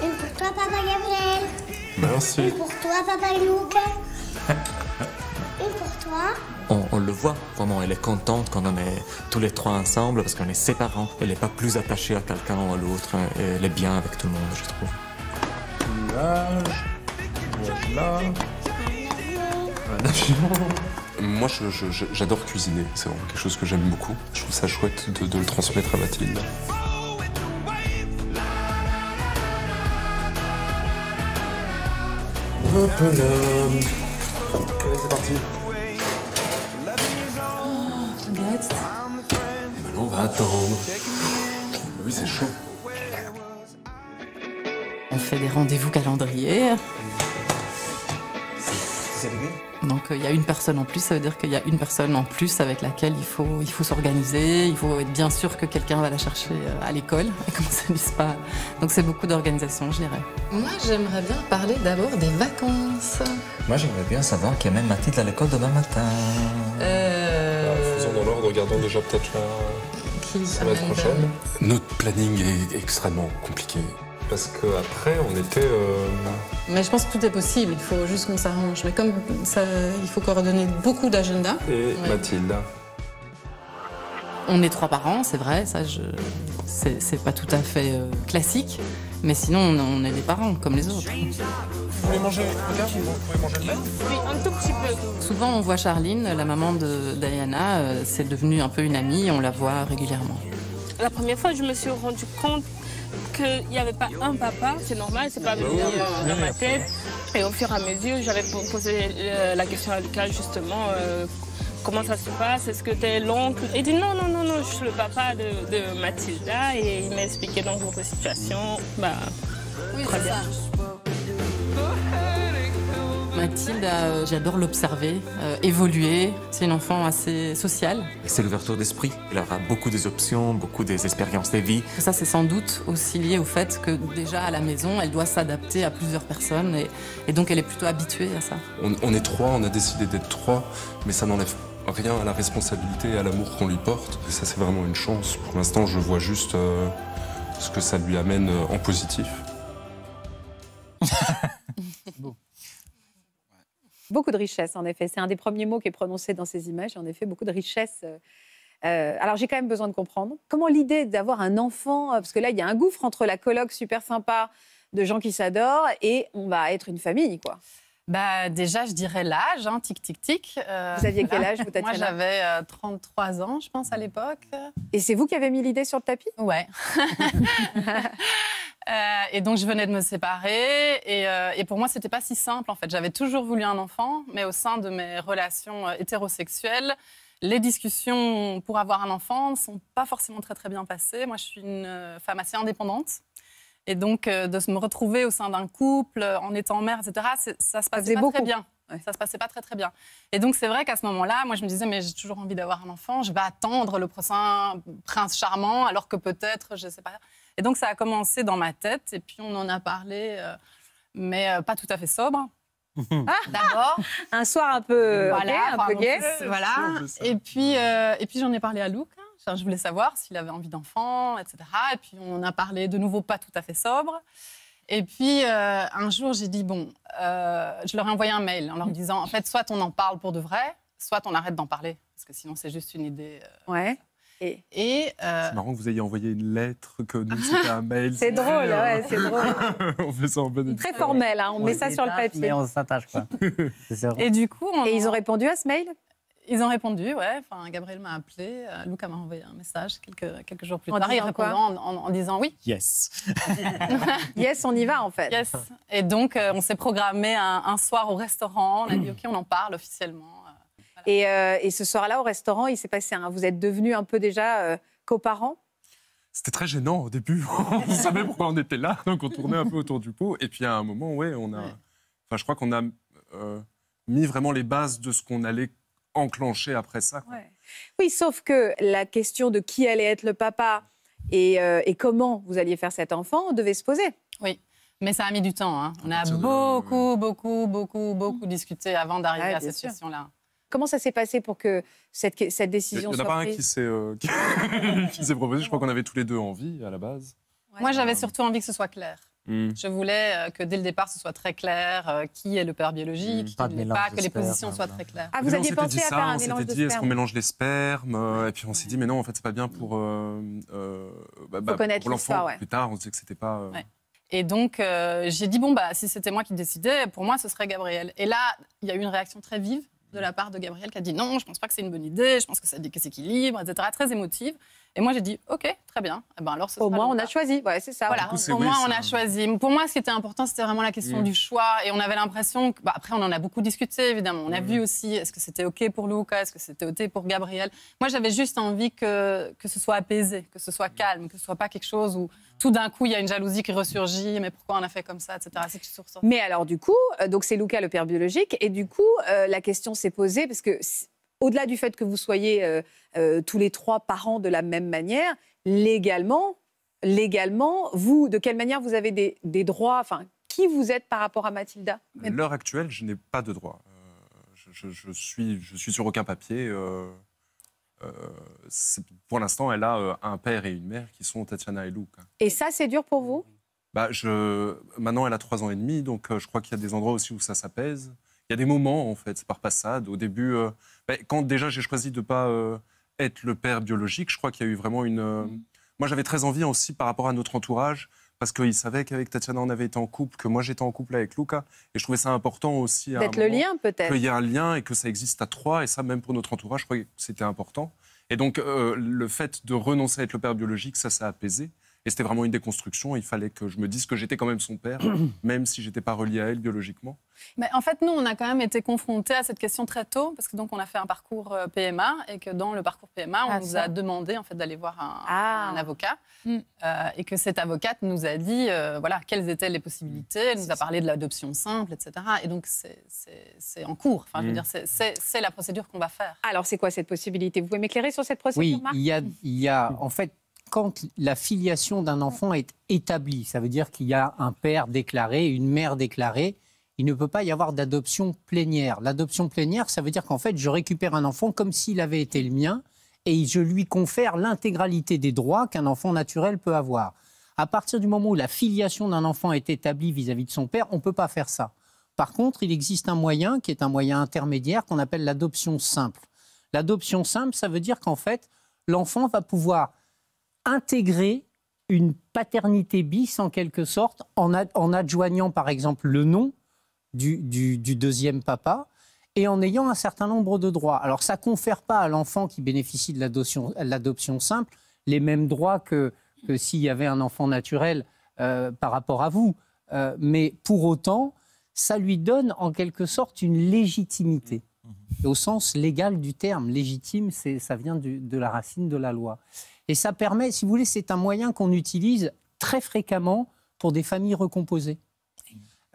C: Et pour toi, papa Gabriel.
F: Merci. Et pour
C: toi, papa
A: Luca.
F: on, le voit vraiment, elle est contente quand on est tous les trois ensemble parce qu'on est séparants. Elle n'est pas plus attachée à quelqu'un ou à l'autre. Hein. Elle est bien avec tout le monde, je trouve. voilà.
E: Moi, j'adore cuisiner. C'est vraiment quelque chose que j'aime beaucoup. Je trouve ça chouette de, le transmettre à Mathilde. c'est parti on c'est chaud.
D: On fait des rendez-vous calendriers. Donc euh, il y a une personne en plus, ça veut dire qu'il y a une personne en plus avec laquelle il faut, il faut s'organiser, il faut être bien sûr que quelqu'un va la chercher euh, à l'école, ne pas. Donc c'est
F: beaucoup d'organisation, je dirais.
D: Moi j'aimerais bien parler d'abord des vacances.
F: Moi j'aimerais bien savoir qu'il y a même Mathilde à l'école demain matin. Euh regardons déjà
E: peut-être la semaine euh, prochaine.
F: Notre planning est extrêmement
E: compliqué. Parce qu'après, on était. Euh,
D: Mais je pense que tout est possible, il faut juste qu'on s'arrange. Mais comme ça, il faut coordonner beaucoup d'agendas.
E: Et Mathilde
D: On est trois parents, c'est vrai, ça, je... c'est pas tout à fait euh, classique. Mais sinon, on, est des parents, comme les autres.
E: Vous pouvez manger le même
J: Oui, un tout petit peu.
D: Souvent, on voit Charline, la maman de Diana, euh, c'est devenu un peu une amie, on la voit régulièrement.
J: La première fois, je me suis rendu compte qu'il n'y avait
H: pas
B: un papa, c'est normal, c'est pas
I: venu bah dans, ma
H: tête.
B: Et au fur et à mesure, j'avais posé la question à Lucas, justement, euh, comment ça se passe, est-ce que t'es l'oncle Il dit non, non, non, non, je suis le papa de, Mathilda et il m'a expliqué dans votre situation. Bah, oui, très Ça. Mathilde,
D: euh, j'adore l'observer, euh, évoluer. C'est une enfant assez sociale.
F: C'est l'ouverture d'esprit. Elle aura beaucoup des options, beaucoup des expériences de vie. Ça, c'est sans doute aussi lié au fait que
D: déjà à la maison, elle doit s'adapter à plusieurs personnes et, donc elle est plutôt habituée à ça.
E: On, on est trois, on a décidé d'être trois, mais ça n'enlève rien à la responsabilité et à l'amour qu'on lui porte. ça, c'est vraiment une chance. Pour l'instant, je vois juste euh, ce que ça lui amène euh, en positif.
H: Beaucoup de richesse, en effet. C'est un des premiers mots qui est prononcé dans ces images. En effet, beaucoup de richesse. Euh, alors j'ai quand même besoin de comprendre comment l'idée d'avoir un enfant, parce que là il y a un gouffre entre la colloque super sympa de gens qui s'adorent et on va être une famille quoi bah, Déjà, je
D: dirais l'âge, hein, tic, tic, tic. Euh, vous aviez quel âge, vous, Moi, j'avais 33 euh, ans, je pense, à
H: l'époque. Et c'est vous qui avez mis l'idée sur le tapis Ouais.
D: Euh, et donc je venais de me séparer et, pour moi c'était pas si simple en fait. J'avais toujours voulu un enfant, mais au sein de mes relations hétérosexuelles, les discussions pour avoir un enfant ne sont pas forcément très très bien passées. Moi je suis une femme assez indépendante, et donc, euh, de me retrouver au sein d'un couple, euh, en étant mère, etc., ça se passait pas beaucoup. très bien. Ça se passait pas très très bien. Et donc c'est vrai qu'à ce moment-là, moi je me disais mais j'ai toujours envie d'avoir un enfant, je vais attendre le prochain prince charmant alors que peut-être je sais pas. Et donc ça a commencé dans ma tête et puis on en a parlé, euh, mais pas tout à fait sobre. Ah, d'abord,
H: un soir un peu voilà, un, peu gay, voilà.
D: Et puis et puis j'en ai parlé à Luke je voulais savoir s'il avait envie d'enfant, etc. Et puis on a parlé de nouveau pas tout à fait sobre. Et puis euh, un jour, j'ai dit bon, euh, je leur ai envoyé un mail en leur disant en fait, soit on en parle pour de vrai, soit on arrête d'en parler parce que sinon c'est juste une idée. Euh, ouais. Et, C'est
E: marrant que vous ayez envoyé une lettre, que nous, c'était un mail. c'est drôle, ouais, c'est drôle. on fait ça en Très
D: formel, hein, on, met ça sur le papier. Mais on
E: s'attache, quoi.
D: et du coup. Et ils ont répondu à ce mail ils ont répondu, ouais. Enfin, Gabriel m'a appelé. Euh, Luca m'a envoyé un message quelques, quelques jours plus tard. On arrive en, disant oui. Yes. yes, on y va en fait. Yes. Et donc, euh, on s'est programmé un, soir au restaurant. On a dit, OK,
H: on en parle officiellement. Euh, et, et, ce soir-là, au restaurant, il s'est passé un. vous êtes devenus un peu déjà coparent coparents
E: c'était très gênant au début. on savait pourquoi on était là, donc on tournait un peu autour du pot. Et puis à un moment, ouais, on a. Enfin, je crois qu'on a mis vraiment les bases de ce qu'on allait enclenché après ça.
H: Oui, sauf que la question de qui allait être le papa euh, et, comment vous alliez faire cet enfant devait se poser. Oui. Mais ça a mis du temps. Hein. On a beaucoup, beaucoup, beaucoup, beaucoup mmh. discuté avant
E: d'arriver à cette situation
H: là Comment ça s'est passé pour que cette,
D: décision soit prise
E: Il n'y en a pas un euh, qui s'est proposé. Je crois qu'on avait tous les deux envie à la base.
H: Moi, j'avais surtout envie que ce soit
D: clair. Hmm. Je voulais euh, que dès le départ, ce soit très clair euh, qui est le père biologique, qui ne l'est pas, que les positions soient très claires. Ah, vous aviez pensé à faire un mélange de dit, Est-ce qu'on mélange
E: les spermes euh, Et puis on s'est dit, mais non, en fait, c'est pas bien hmm. pour, euh, bah, bah, l'enfant. Plus tard, on disait que c'était pas.
D: Et donc, j'ai dit, bon, bah, si c'était moi qui décidais, pour moi, ce serait Gabriel. Et là, il y a eu une réaction très vive de la part de Gabriel qui a dit, non, je pense pas que c'est une bonne idée, je pense que ça équilibre, etc., très émotive. Et moi, j'ai dit, OK, très bien. Eh ben, alors, Au moins, on a choisi. Ouais, c'est ça. Voilà. Au moins, on a choisi. Pour moi, ce qui était important, c'était vraiment la question mm. du choix. Et on avait l'impression. Que... Bah, après, on en a beaucoup discuté, évidemment. On a mm. vu aussi, est-ce que c'était OK pour Luca Est-ce que c'était OK pour Gabriel Moi, j'avais juste envie que, que ce soit apaisé, que ce soit calme, que ce soit pas quelque chose où tout d'un coup, il y a une jalousie qui ressurgit. Mais pourquoi on a fait comme ça, etc. Mais
H: alors, du coup, euh, donc c'est Luca, le père biologique. Et du coup, euh, la question s'est posée, parce que au-delà du fait que vous soyez euh, euh, tous les trois parents de la même manière, légalement, légalement, vous, de quelle manière vous avez des, droits Enfin, qui vous êtes par rapport à Mathilda
E: À l'heure actuelle, je n'ai pas de droits. Euh, je, suis, je suis sur aucun papier. pour l'instant, elle a un père et une mère qui sont Tatiana et Lou. Hein.
H: Et ça, c'est dur pour vous
E: bah, je... Maintenant, elle a trois ans et demi, donc je crois qu'il y a des endroits aussi où ça s'apaise. Il y a des moments, en fait, par passade. Au début, ben, quand déjà j'ai choisi de ne pas euh, être le père biologique, je crois qu'il y a eu vraiment une. Euh, mm. Moi, j'avais très envie aussi par rapport à notre entourage, parce qu'ils savaient qu'avec Tatiana, on avait été en couple, que moi, j'étais en couple avec Luca. Et je trouvais ça important aussi. D'être le lien, peut-être. Qu'il y ait un lien et que ça existe à trois. Et ça, même pour notre entourage, je crois que c'était important. Et donc, euh, le fait de renoncer à être le père biologique, ça, s'est apaisé. Et c'était vraiment une déconstruction. Il fallait que je me dise que j'étais quand même son père, même si j'étais pas relié à elle biologiquement.
D: Mais en fait, nous, on a quand même été confrontés à cette question très tôt, parce que donc on a fait un parcours euh, PMA et que dans le parcours PMA, on ah, nous a demandé en fait d'aller voir un, ah. avocat hmm. euh, et que cette avocate nous a dit euh, voilà quelles étaient les possibilités. Elle nous a parlé de l'adoption simple, etc. Et donc c'est en
J: cours. Enfin, je veux hmm. dire,
H: c'est la procédure qu'on va faire. Alors c'est quoi cette possibilité Vous pouvez m'éclairer sur cette
D: procédure Oui,
J: il il y a hmm. en fait quand la filiation d'un enfant est établie, ça veut dire qu'il y a un père déclaré, une mère déclarée, il ne peut pas y avoir d'adoption plénière. L'adoption plénière, ça veut dire qu'en fait, je récupère un enfant comme s'il avait été le mien et je lui confère l'intégralité des droits qu'un enfant naturel peut avoir. À partir du moment où la filiation d'un enfant est établie vis-à-vis de son père, on ne peut pas faire ça. Par contre, il existe un moyen qui est un moyen intermédiaire qu'on appelle l'adoption simple. L'adoption simple, ça veut dire qu'en fait, l'enfant va pouvoir intégrer une paternité bis en quelque sorte en, adjoignant par exemple le nom du, deuxième papa et en ayant un certain nombre de droits. Alors ça confère pas à l'enfant qui bénéficie de l'adoption simple les mêmes droits que, s'il y avait un enfant naturel euh, par rapport à vous, euh, mais pour autant ça lui donne en quelque sorte une légitimité. Mmh. Au sens légal du terme, légitime, ça vient de la racine de la loi. Et ça permet, si vous voulez, c'est un moyen qu'on utilise très fréquemment pour des familles recomposées.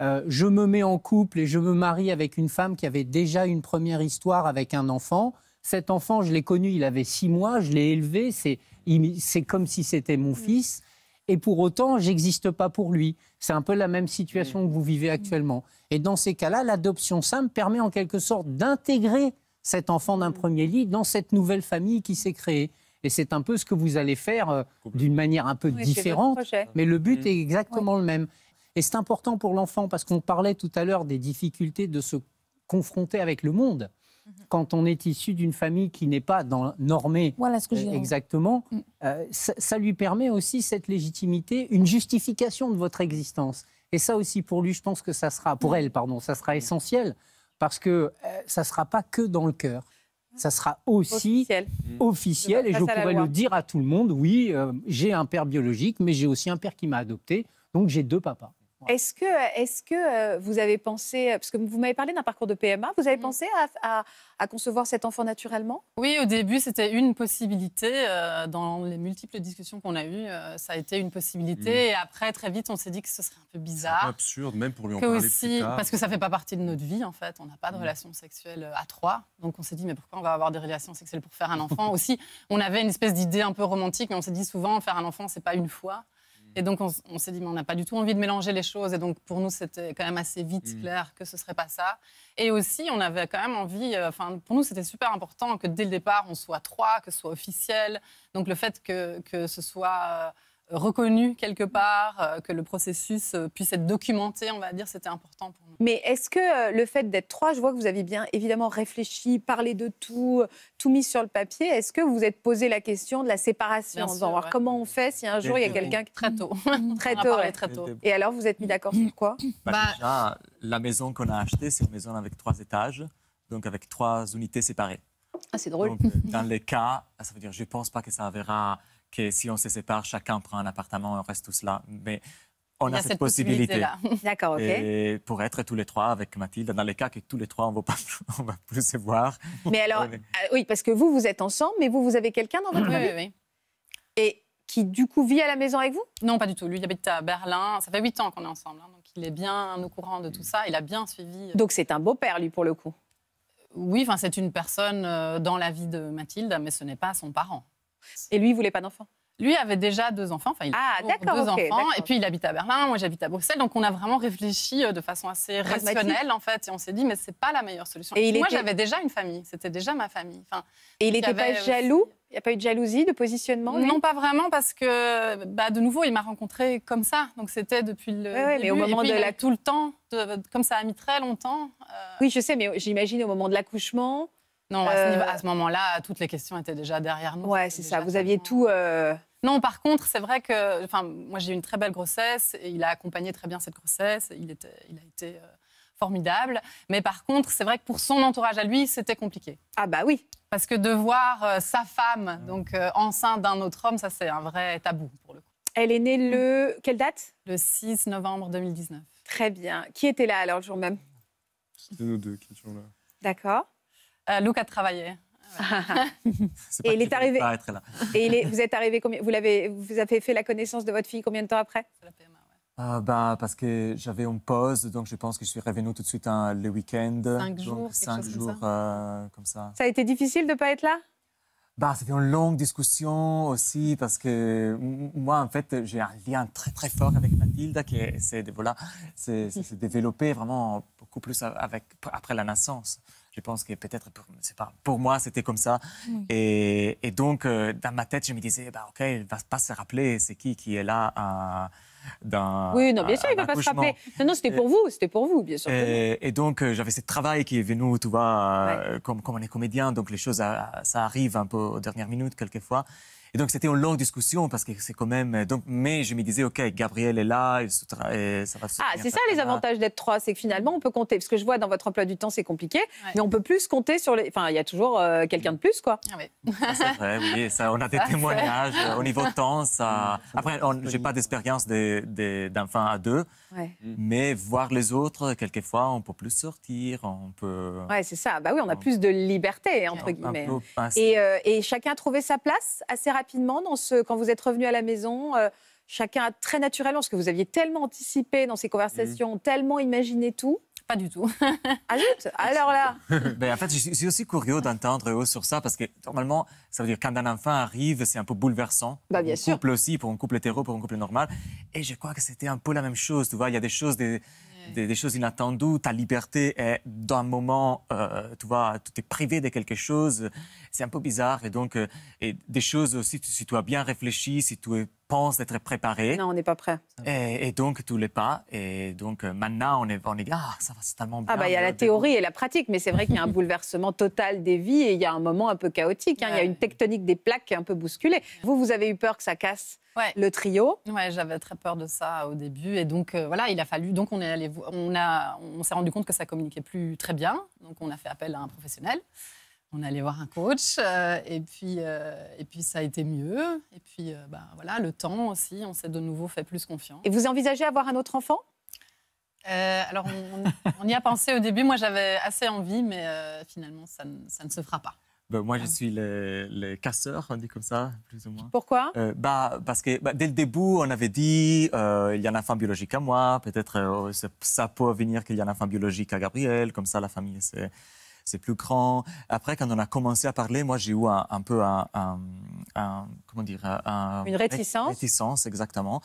J: Euh, je me mets en couple et je me marie avec une femme qui avait déjà une première histoire avec un enfant. Cet enfant, je l'ai connu, il avait six mois, je l'ai élevé, c'est comme si c'était mon fils. Et pour autant, j'existe pas pour lui. C'est un peu la même situation que vous vivez actuellement. Et dans ces cas-là, l'adoption simple permet en quelque sorte d'intégrer cet enfant d'un premier lit dans cette nouvelle famille qui s'est créée. Et c'est un peu ce que vous allez faire euh, d'une manière un peu différente, mais le but mmh. est exactement le même. Et c'est important pour l'enfant parce qu'on parlait tout à l'heure des difficultés de se confronter avec le monde. Mmh. Quand on est issu d'une famille qui n'est pas dans, normée voilà ce que euh, j'ai exactement, mmh. euh, ça, lui permet aussi cette légitimité, une justification de votre existence. Et ça aussi pour lui, je pense que ça sera, pour elle, pardon, ça sera essentiel parce que ça ne sera pas que dans le cœur ça sera aussi officiel, mmh. et je pourrais le dire à tout le monde, oui, euh, j'ai un père biologique, mais j'ai aussi un père qui m'a adopté, donc j'ai deux papas.
H: Est-ce que, est que euh, vous avez pensé, euh, parce que vous m'avez parlé d'un parcours de PMA, vous avez mm. pensé à, concevoir cet enfant naturellement Oui, au début, c'était une possibilité.
D: Euh, dans les multiples discussions qu'on a eues, ça a été une possibilité. Mm. Et après, très vite, on s'est dit que ce serait un peu bizarre. absurde,
E: même pour lui en parler Parce que
D: ça ne fait pas partie de notre vie, en fait. On n'a pas de relations mm. relation sexuelle à trois. Donc on s'est dit, mais pourquoi on va avoir des relations sexuelles pour faire un enfant Aussi, on avait une espèce d'idée un peu romantique, mais on s'est dit souvent, faire un enfant, c'est pas une fois. Et donc, on, s'est dit, mais on n'a pas du tout envie de mélanger les choses. Et donc, pour nous, c'était quand même assez vite mm. clair que ce ne serait pas ça. Et aussi, on avait quand même envie, euh, enfin, pour nous, c'était super important que dès le départ, on soit trois, que ce soit officiel. Donc, le fait que, ce soit. Euh, reconnu quelque part, euh, que le processus euh, puisse être documenté, on va dire, c'était important pour
H: nous. Mais est-ce que euh, le fait d'être trois, je vois que vous avez bien évidemment réfléchi, parlé de tout, tout mis sur le papier, est-ce que vous vous êtes posé la question de la séparation, en disant comment on fait si un jour il y a quelqu'un qui... Très tôt. très, tôt très tôt. Et alors, vous êtes mis d'accord sur quoi bah, bah, Déjà,
F: la maison qu'on a achetée, c'est une maison avec trois étages, donc avec trois unités séparées. Ah, c'est drôle. dans les cas, ça veut dire, je ne pense pas que ça verra que si on se sépare, chacun prend un appartement, on reste tous là. Mais on a, cette, possibilité.
H: D'accord, ok.
F: pour être tous les trois avec Mathilde, dans les cas que tous les trois, on ne va plus se voir.
H: Mais alors, euh, oui, parce que vous, vous êtes ensemble, mais vous, vous avez quelqu'un dans votre vie Oui, oui. Et qui, du coup, vit à la maison avec vous Non, pas du tout. Lui, il habite à Berlin. Ça fait
D: huit ans qu'on est ensemble. Hein, donc, il est bien au courant de tout ça. Il a bien suivi. Euh,
H: donc, c'est un beau-père, lui, pour le coup
D: Oui, enfin, c'est une personne euh, dans la vie de Mathilde, mais ce n'est pas son parent. Et lui, il voulait pas d'enfants lui avait déjà deux enfants, enfin il ah, a deux enfants, et puis il habite à Berlin, moi j'habite à Bruxelles, donc on a vraiment réfléchi euh, de façon assez rationnelle en fait, et on s'est dit mais c'est pas la meilleure solution. moi j'avais déjà une famille, c'était déjà ma famille. Enfin, et il n'était pas jaloux Il n'y a pas eu de jalousie, de positionnement Non, pas vraiment, parce que bah, de nouveau il m'a rencontré comme ça, donc c'était depuis le mais au moment de la... tout le temps, comme ça a mis très longtemps. Euh, oui, je sais, mais j'imagine au moment de l'accouchement. Non, à euh, ce, moment-là, toutes les questions étaient déjà derrière nous. Ouais, c'est ça. Vous aviez tout. Euh, non, par contre, c'est vrai que, enfin, moi j'ai eu une très belle grossesse et il a accompagné très bien cette grossesse. Il, il a été euh, formidable. Mais par contre, c'est vrai que pour son entourage à lui, c'était compliqué. Ah bah oui. Parce que de voir sa femme, ah. donc enceinte d'un autre homme, ça c'est un vrai tabou pour le coup. Elle est née le quelle date Le 6 novembre 2019. Très bien. Qui était là alors le jour même
E: C'était nous deux qui étions là.
H: D'accord euh, Luc a travaillé. et il est arrivé.
E: Là.
F: Et vous
H: êtes arrivé vous l'avez, vous avez fait la connaissance de votre fille combien de temps après
F: ah, bah, parce que j'avais une pause, donc je pense que je suis revenu tout de suite hein, le week-end. Cinq jours, cinq jours euh, comme ça.
H: ça. a été difficile de ne pas être là
F: bah, c'était une longue discussion aussi parce que moi, en fait, j'ai un lien très très fort avec Mathilde, qui s'est voilà, développé vraiment beaucoup plus avec, après la naissance. Je pense que peut-être, pas, pour moi, c'était comme ça. Et, donc, euh, dans ma tête, je me disais, bah, OK, il ne va pas se rappeler, c'est qui qui est là à, euh, dans. Oui, non, bien sûr, il ne va pas se rappeler.
H: Non, non, c'était pour vous, c'était pour vous, bien sûr.
F: Et, donc, euh, j'avais ce travail qui est venu, tu vois, comme, comme on est comédien, donc les choses, ça arrive un peu aux dernières minutes, quelquefois. Et donc, c'était une longue discussion parce que c'est quand même. Donc, mais je me disais, OK, Gabriel est là, et ça va se. Ah, c'est ça, les avantages
H: d'être trois, c'est que finalement, on peut compter. Parce que je vois dans votre emploi du temps, c'est compliqué, mais on peut plus compter sur les. Enfin, il y a toujours euh, quelqu'un de plus, quoi. Ah, oui.
J: c'est
F: vrai, oui. Ça, on a des témoignages. Au niveau temps, ça. Mm. Après, j'ai pas d'expérience d'un fin à deux, mm. mais voir les autres, quelquefois, on peut plus sortir, on peut. Ouais,
H: c'est ça. Bah oui, on a plus de liberté, entre guillemets. et, euh, et chacun a trouvé sa place assez rapidement rapidement dans ce, quand vous êtes revenu à la maison euh, Chacun a très naturellement, ce que vous aviez tellement anticipé dans ces conversations, mhm. tellement imaginé tout. Pas du tout. Ajoute. Ah, Alors là
F: ben, En fait, je suis aussi curieux d'entendre eux sur ça, parce que normalement, ça veut dire quand un enfant arrive, c'est un peu bouleversant. Bah, bien pour sûr. couple aussi, pour un couple hétéro, pour un couple normal. Et je crois que c'était un peu la même chose, tu vois. Il y a des choses, des, des, choses inattendues. Ta liberté est d'un moment, euh, tu vois, tu es privé de quelque chose. C'est un peu bizarre. Et donc, euh, et des choses aussi, si tu as bien réfléchi, si tu es pense d'être préparé. Non, on n'est pas prêt. Et, donc, tous les pas. Et donc, euh, maintenant, on est, on est ah, ça va, tellement ah, bien. Ah, bah, il y a la
H: théorie et la pratique, mais c'est vrai qu'il y a un bouleversement total des vies et il y a un moment un peu chaotique. Hein. Il y a une tectonique des plaques un peu bousculée. Vous, vous avez eu peur que ça casse le trio Ouais, j'avais très peur de ça au début. Et donc,
D: euh, voilà, il a fallu. Donc, on, est allé, on, a, on s'est rendu compte que ça communiquait plus très bien. Donc, on a fait appel à un professionnel on allait voir un coach euh, et puis euh, et puis ça a été mieux et puis euh, ben voilà le temps aussi on s'est de nouveau fait plus confiance. Et vous
H: envisagez avoir un
D: autre enfant Alors on, y a pensé au début, moi j'avais assez envie mais finalement ça, ne se fera pas.
F: Ben, moi, je suis le, casseurs casseur, on dit comme ça, plus
H: ou moins. Pourquoi
F: bah, Parce que bah, dès le début, on avait dit il y a un enfant biologique à moi, peut-être ça peut venir qu'il y a un enfant biologique à Gabriel, comme ça la famille c'est c'est plus grand. Après, quand on a commencé à parler, moi, j'ai eu un, peu un, comment dire, une réticence. Réticence, exactement.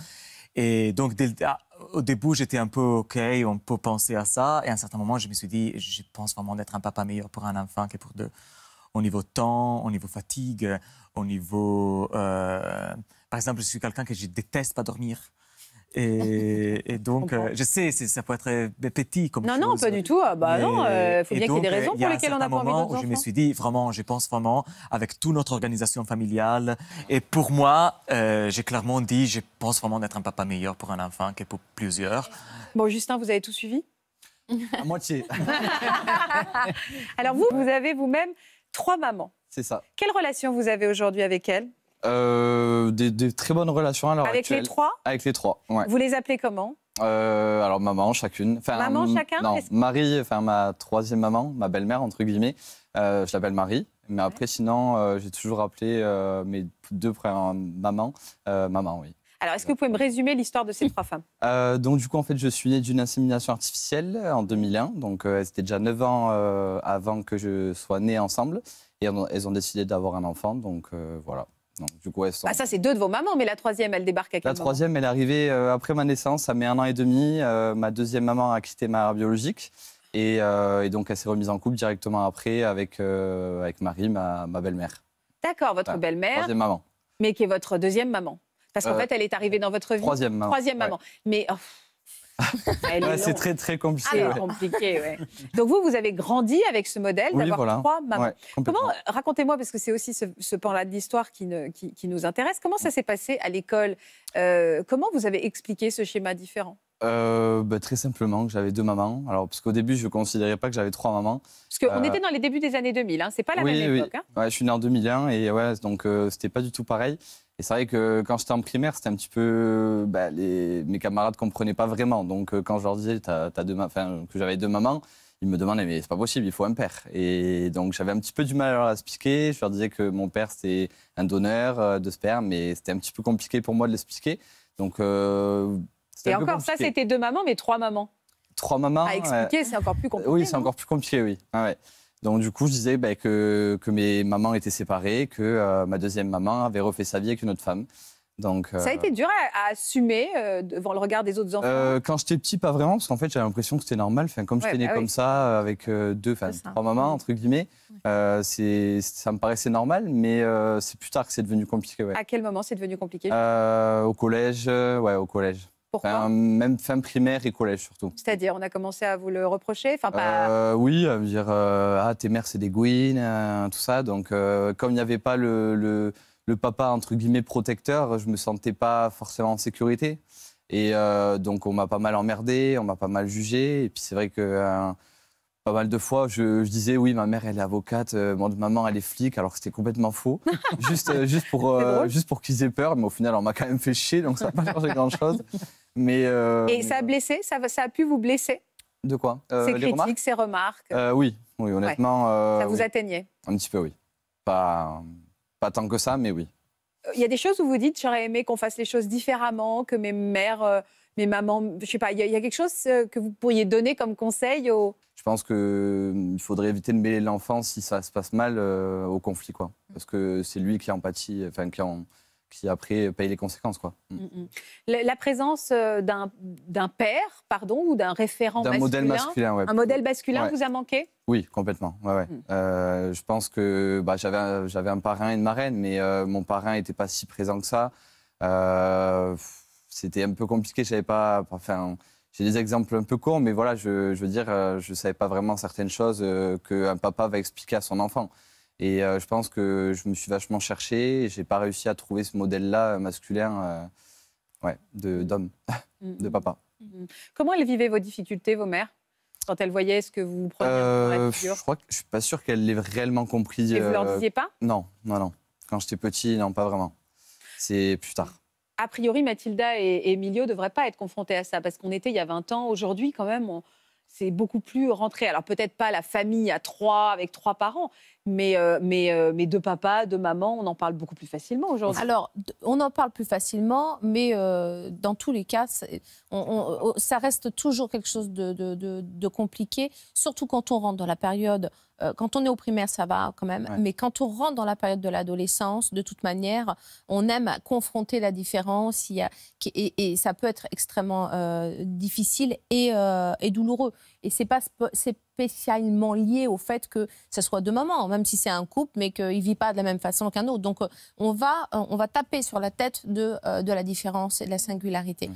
F: Et donc, ah, au début, j'étais un peu OK, on peut penser à ça. Et à un certain moment, je me suis dit, je pense vraiment d'être un papa meilleur pour un enfant que pour deux. Au niveau temps, au niveau fatigue, au niveau. Euh, par exemple, je suis quelqu'un que je déteste pas dormir. Et, donc, euh, je sais, ça peut être petit comme non, Non, non, pas du tout. Ah, bah non, euh, faut bien qu'il y ait des euh, raisons pour lesquelles on a pas envie moment où Je me suis dit, vraiment, je pense vraiment, avec toute notre organisation familiale, et pour moi, j'ai clairement dit, je pense vraiment d'être un papa meilleur pour un enfant que pour plusieurs.
H: Bon, Justin, vous avez tout suivi À moitié. Alors vous, vous avez vous-même trois mamans. C'est ça. Quelle relation vous avez aujourd'hui avec elles
G: euh, des, très bonnes relations à Avec les trois Avec les trois, ouais. Vous les
H: appelez comment
G: euh, alors maman chacune. maman hum, chacun. Non, Marie, enfin ma troisième maman, ma belle-mère entre guillemets. Euh, je l'appelle Marie. Mais après sinon, j'ai toujours appelé mes deux premières hein, mamans, maman, oui.
H: Alors, est-ce que vous pouvez me résumer l'histoire de ces trois femmes
G: Donc, du coup, en fait, je suis né d'une insémination artificielle en 2001. Donc, c'était elles étaient déjà 9 ans avant que je sois né ensemble. Et elles ont décidé d'avoir un enfant. Donc, voilà. Ah, ça,
H: c'est deux de vos mamans, mais la troisième, elle débarque à quel La troisième,
G: elle est arrivée euh, après ma naissance, ça met un an et demi. Euh, ma deuxième maman a quitté ma mère biologique. Euh, et, donc, elle s'est remise en couple directement après avec, avec Marie, ma, belle-mère.
H: D'accord, votre belle-mère. Troisième maman. Mais qui est votre deuxième maman. Parce qu'en fait, elle est arrivée dans votre vie. Troisième maman. Troisième maman. Mais. Oh, c'est très
F: très compliqué. Ah,
H: donc vous, vous avez grandi avec ce modèle d'avoir trois mamans. comment euh, Racontez-moi parce que c'est aussi ce, pan-là de l'histoire qui, nous intéresse. Comment ça s'est passé à l'école euh, Comment vous avez expliqué ce schéma différent
G: euh, bah, très simplement j'avais deux mamans. Alors, parce qu'au début, je ne considérais pas que j'avais trois mamans. Parce qu'on était
H: dans les débuts des années 2000, hein. c'est pas la même époque. Hein.
G: je suis né en 2001 et donc c'était pas du tout pareil. Et c'est vrai que quand j'étais en primaire, c'était un petit peu. Bah, mes camarades ne comprenaient pas vraiment. Donc, euh, quand je leur disais as, que j'avais deux mamans, ils me demandaient Mais c'est pas possible, il faut un père. Et donc, j'avais un petit peu du mal à leur expliquer. Je leur disais que mon père, c'était un donneur euh, de sperme, mais c'était un petit peu compliqué pour moi de l'expliquer. Donc. Euh, et encore, ça, c'était
H: deux mamans, mais trois mamans.
G: Trois mamans. À expliquer, c'est encore plus compliqué. Oui, c'est encore plus compliqué, oui. Ah ouais. Donc du coup, je disais ben, que, mes mamans étaient séparées, que euh, ma deuxième maman avait refait sa vie avec une autre femme. Donc, Ça a euh,
H: été dur à, assumer euh, devant le regard des autres enfants
G: Quand j'étais petit, pas vraiment, parce qu'en fait, j'avais l'impression que c'était normal. comme je tenais né bah comme ça, avec deux, femmes, trois mamans, entre guillemets, ça me paraissait normal, mais c'est plus tard que c'est devenu compliqué. À
H: quel moment c'est devenu compliqué
G: Au collège, ouais, au collège. Même fin primaire et collège surtout.
H: C'est-à-dire, on a commencé à vous le reprocher enfin, euh,
G: oui, à dire euh, Ah, tes mères, c'est des gouines, hein, tout ça. Donc, euh, comme il n'y avait pas le, papa, entre guillemets, protecteur, je ne me sentais pas forcément en sécurité. Et donc, on m'a pas mal emmerdé, on m'a pas mal jugé. Et puis, c'est vrai que hein, pas mal de fois, je, disais oui, ma mère elle est avocate, euh, maman elle est flic, alors que c'était complètement faux, juste, juste pour juste pour qu'ils aient peur, mais au final on m'a quand même fait chier, donc ça n'a pas changé grand chose. Mais, euh, Et ça
H: a blessé ça, ça a pu vous blesser
G: De quoi euh, Ces critiques, remarques remarques euh, Oui, oui, honnêtement. Euh, ça vous atteignait Un petit peu, oui. Pas, pas tant que ça, mais oui.
H: Il y a des choses où vous dites j'aurais aimé qu'on fasse les choses différemment, que mes mères, mes mamans, je sais pas, il y, a quelque chose que vous pourriez donner comme conseil au.
G: Je pense qu'il mm, faudrait éviter de mêler l'enfant si ça se passe mal au conflit, quoi. Parce que c'est lui qui a empathie, enfin, qui en qui après euh, paye les conséquences. Quoi.
H: Mm. Mm, mm. La, présence euh, d'un père pardon, ou d'un référent d'un modèle masculin, un modèle masculin vous a manqué
G: Oui, complètement. Ouais, euh, je pense que bah, j'avais, un, un parrain et une marraine, mais mon parrain n'était pas si présent que ça. c'était un peu compliqué, j'avais pas... Enfin, j'ai des exemples un peu courts, mais voilà, je, je veux dire, je ne savais pas vraiment certaines choses qu'un papa va expliquer à son enfant. Et euh, je pense que je me suis vachement cherché. Je n'ai pas réussi à trouver ce modèle-là euh, masculin euh, ouais, mm. d'homme, de, mm-hmm. papa.
H: Mm-hmm. Comment elles vivaient vos difficultés, vos mères quand elles voyaient ce que vous preniez Je
G: crois que je suis pas sûr qu'elles l'aient réellement compris. Et vous leur disiez pas Non, non, non. Quand j'étais petit, non, pas vraiment. C'est plus tard
H: a priori, Mathilda et Emilio ne devraient pas être confrontés à ça, parce qu'on était il y a 20 ans. Aujourd'hui, quand même, on, c'est beaucoup plus rentré. Alors peut-être pas la famille à trois, avec trois parents, mais, deux euh, mais, deux mais de maman, on en parle beaucoup plus facilement aujourd'hui. Alors, on en parle plus facilement, mais euh, dans tous les cas, oh, ça reste toujours quelque chose de, de compliqué, surtout quand on rentre dans la période euh, quand on est au primaire, ça va quand même, mais quand on rentre dans la période de l'adolescence, de toute manière, on aime confronter la différence et, ça peut être extrêmement euh, difficile et, euh, et, douloureux. Et c'est pas spécialement lié au fait que ce soit deux mamans, même si c'est un couple, mais qu'il ne vit pas de la même façon qu'un autre. Donc on va, on va taper sur la tête de, de la différence et de la singularité.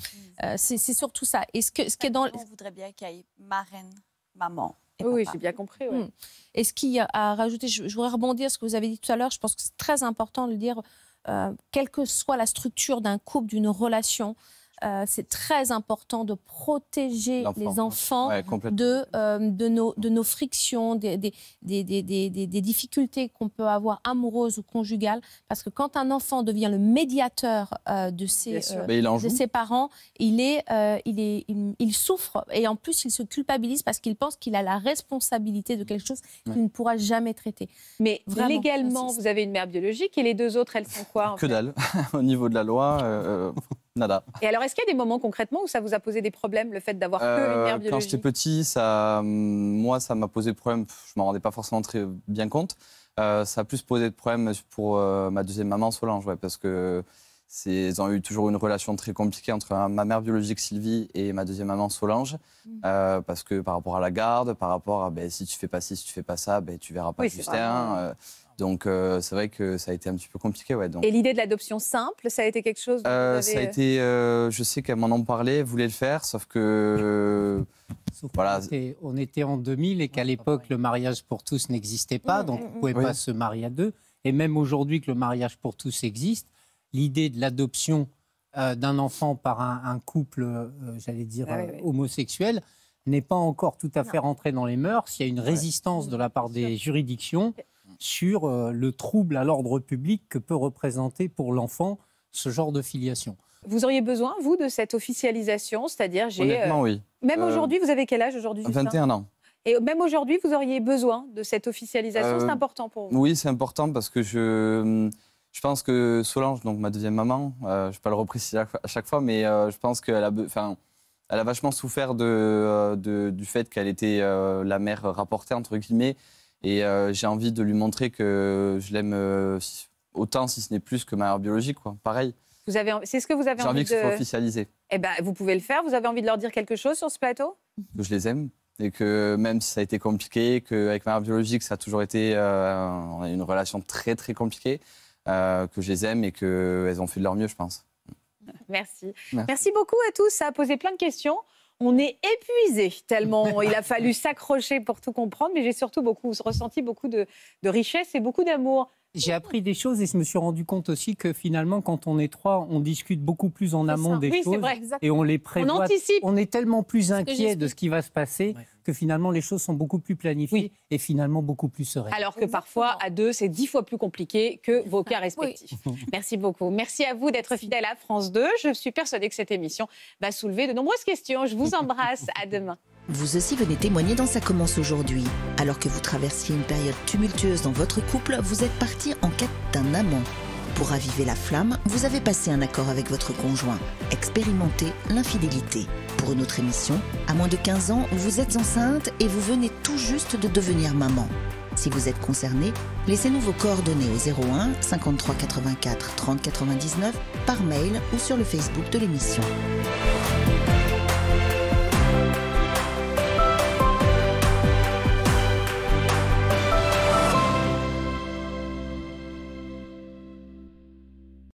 H: c'est surtout ça. ce, que, ce qui est dans... On
A: voudrait bien qu'il y ait marraine,
H: maman oui, j'ai bien compris. Hmm. Et ce qui a rajouté, je, voudrais rebondir sur ce que vous avez dit tout à l'heure, je pense que c'est très important de dire, euh, quelle que soit la structure d'un couple, d'une relation, euh, c'est très important de protéger les enfants de, euh, de, nos, de nos frictions, des, difficultés qu'on peut avoir amoureuses ou conjugales. Parce que quand un enfant devient le médiateur euh, de, ses, ses parents, il, est, il, est, il, souffre et en plus il se culpabilise parce qu'il pense qu'il a la responsabilité de quelque chose qu'il ne pourra jamais traiter. Mais légalement, vous avez une mère biologique et les deux autres, elles sont quoi Que
G: dalle. Au niveau de la loi. Nada.
H: Et alors, est-ce qu'il y a des moments concrètement où ça vous a posé des problèmes, le fait d'avoir que une euh, mère biologique Quand j'étais
G: petit, ça, mm, moi, ça m'a posé problème. Je m'en rendais pas forcément très bien compte. Euh, ça a plus posé de problèmes pour euh, ma deuxième maman, Solange, parce que ont eu toujours une relation très compliquée entre ma mère biologique Sylvie et ma deuxième maman Solange, mmh. parce que par rapport à la garde, par rapport à ben, si tu fais pas ci, si tu fais pas ça, ben, tu verras pas Justin. Donc euh, c'est vrai que ça a été un petit peu compliqué. Ouais, Et
H: l'idée de l'adoption simple, ça a été quelque chose euh, Ça a euh,
G: été, je sais qu'à m'en en parlait, voulait le faire, sauf
J: que... Sauf voilà. On était, en 2000 et qu'à l'époque, le mariage pour tous n'existait pas, mm, donc mm, on ne mm. pouvait pas se marier à deux. Et même aujourd'hui que le mariage pour tous existe, l'idée de l'adoption d'un enfant par un, couple, j'allais dire, ah homosexuel, n'est pas encore tout à fait rentrée dans les mœurs. Il y a une résistance de la part des juridictions sur euh, le trouble à l'ordre public que peut représenter pour l'enfant ce genre de filiation.
H: Vous auriez besoin, vous, de cette officialisation C'est-à-dire, j'ai.
J: Euh, oui. Même euh, aujourd'hui,
H: vous avez quel âge aujourd'hui 21 ans. Et même aujourd'hui, vous auriez besoin de cette officialisation C'est important pour vous
G: Oui, c'est important parce que je. Je pense que Solange, donc ma deuxième maman, je ne vais pas le repréciser à chaque fois, mais je pense qu'elle a, enfin, elle a vachement souffert de du fait qu'elle était la mère rapportée, entre guillemets, et euh, j'ai envie de lui montrer que je l'aime euh, autant, si ce n'est plus, que ma mère biologique. Quoi. Pareil.
H: Vous avez, c'est ce que vous avez envie, de... que ce soit officialisé. Eh ben, vous pouvez le faire. Vous avez envie de leur dire quelque chose sur ce plateau
G: Que je les aime et que même si ça a été compliqué, qu'avec ma mère biologique, ça a toujours été euh, une relation très très compliquée, que je les aime et qu'elles ont fait de leur mieux, je pense.
H: Merci. Merci beaucoup à tous. Ça a posé plein de questions on est épuisé tellement il a fallu s'accrocher pour tout comprendre, mais j'ai surtout ressenti beaucoup de, de richesse et beaucoup d'amour.
J: J'ai appris des choses et je me suis rendu compte aussi que finalement, quand on est trois, on discute beaucoup plus en amont des choses et on les prévoit. On anticipe. On est tellement plus inquiet de ce qui va se passer que finalement, les choses sont beaucoup plus planifiées et finalement beaucoup plus sereines. Alors
H: que parfois, à deux, c'est dix fois plus compliqué que vos cas respectifs. Merci beaucoup. Merci à vous d'être fidèle à France 2. Je suis persuadée que cette émission va soulever de nombreuses questions. Je vous embrasse. à demain.
I: Vous aussi venez témoigner dans sa commence aujourd'hui. Alors que vous traversiez une période tumultueuse dans votre couple, vous êtes parti en quête d'un amant. Pour raviver la flamme, vous avez passé un accord avec votre conjoint. Expérimentez l'infidélité. Pour une autre émission, à moins de 15 ans, vous êtes enceinte et vous venez tout juste de devenir maman. Si vous êtes concerné, laissez-nous vos coordonnées au 01 53 84 30 99 par mail ou sur le Facebook de l'émission.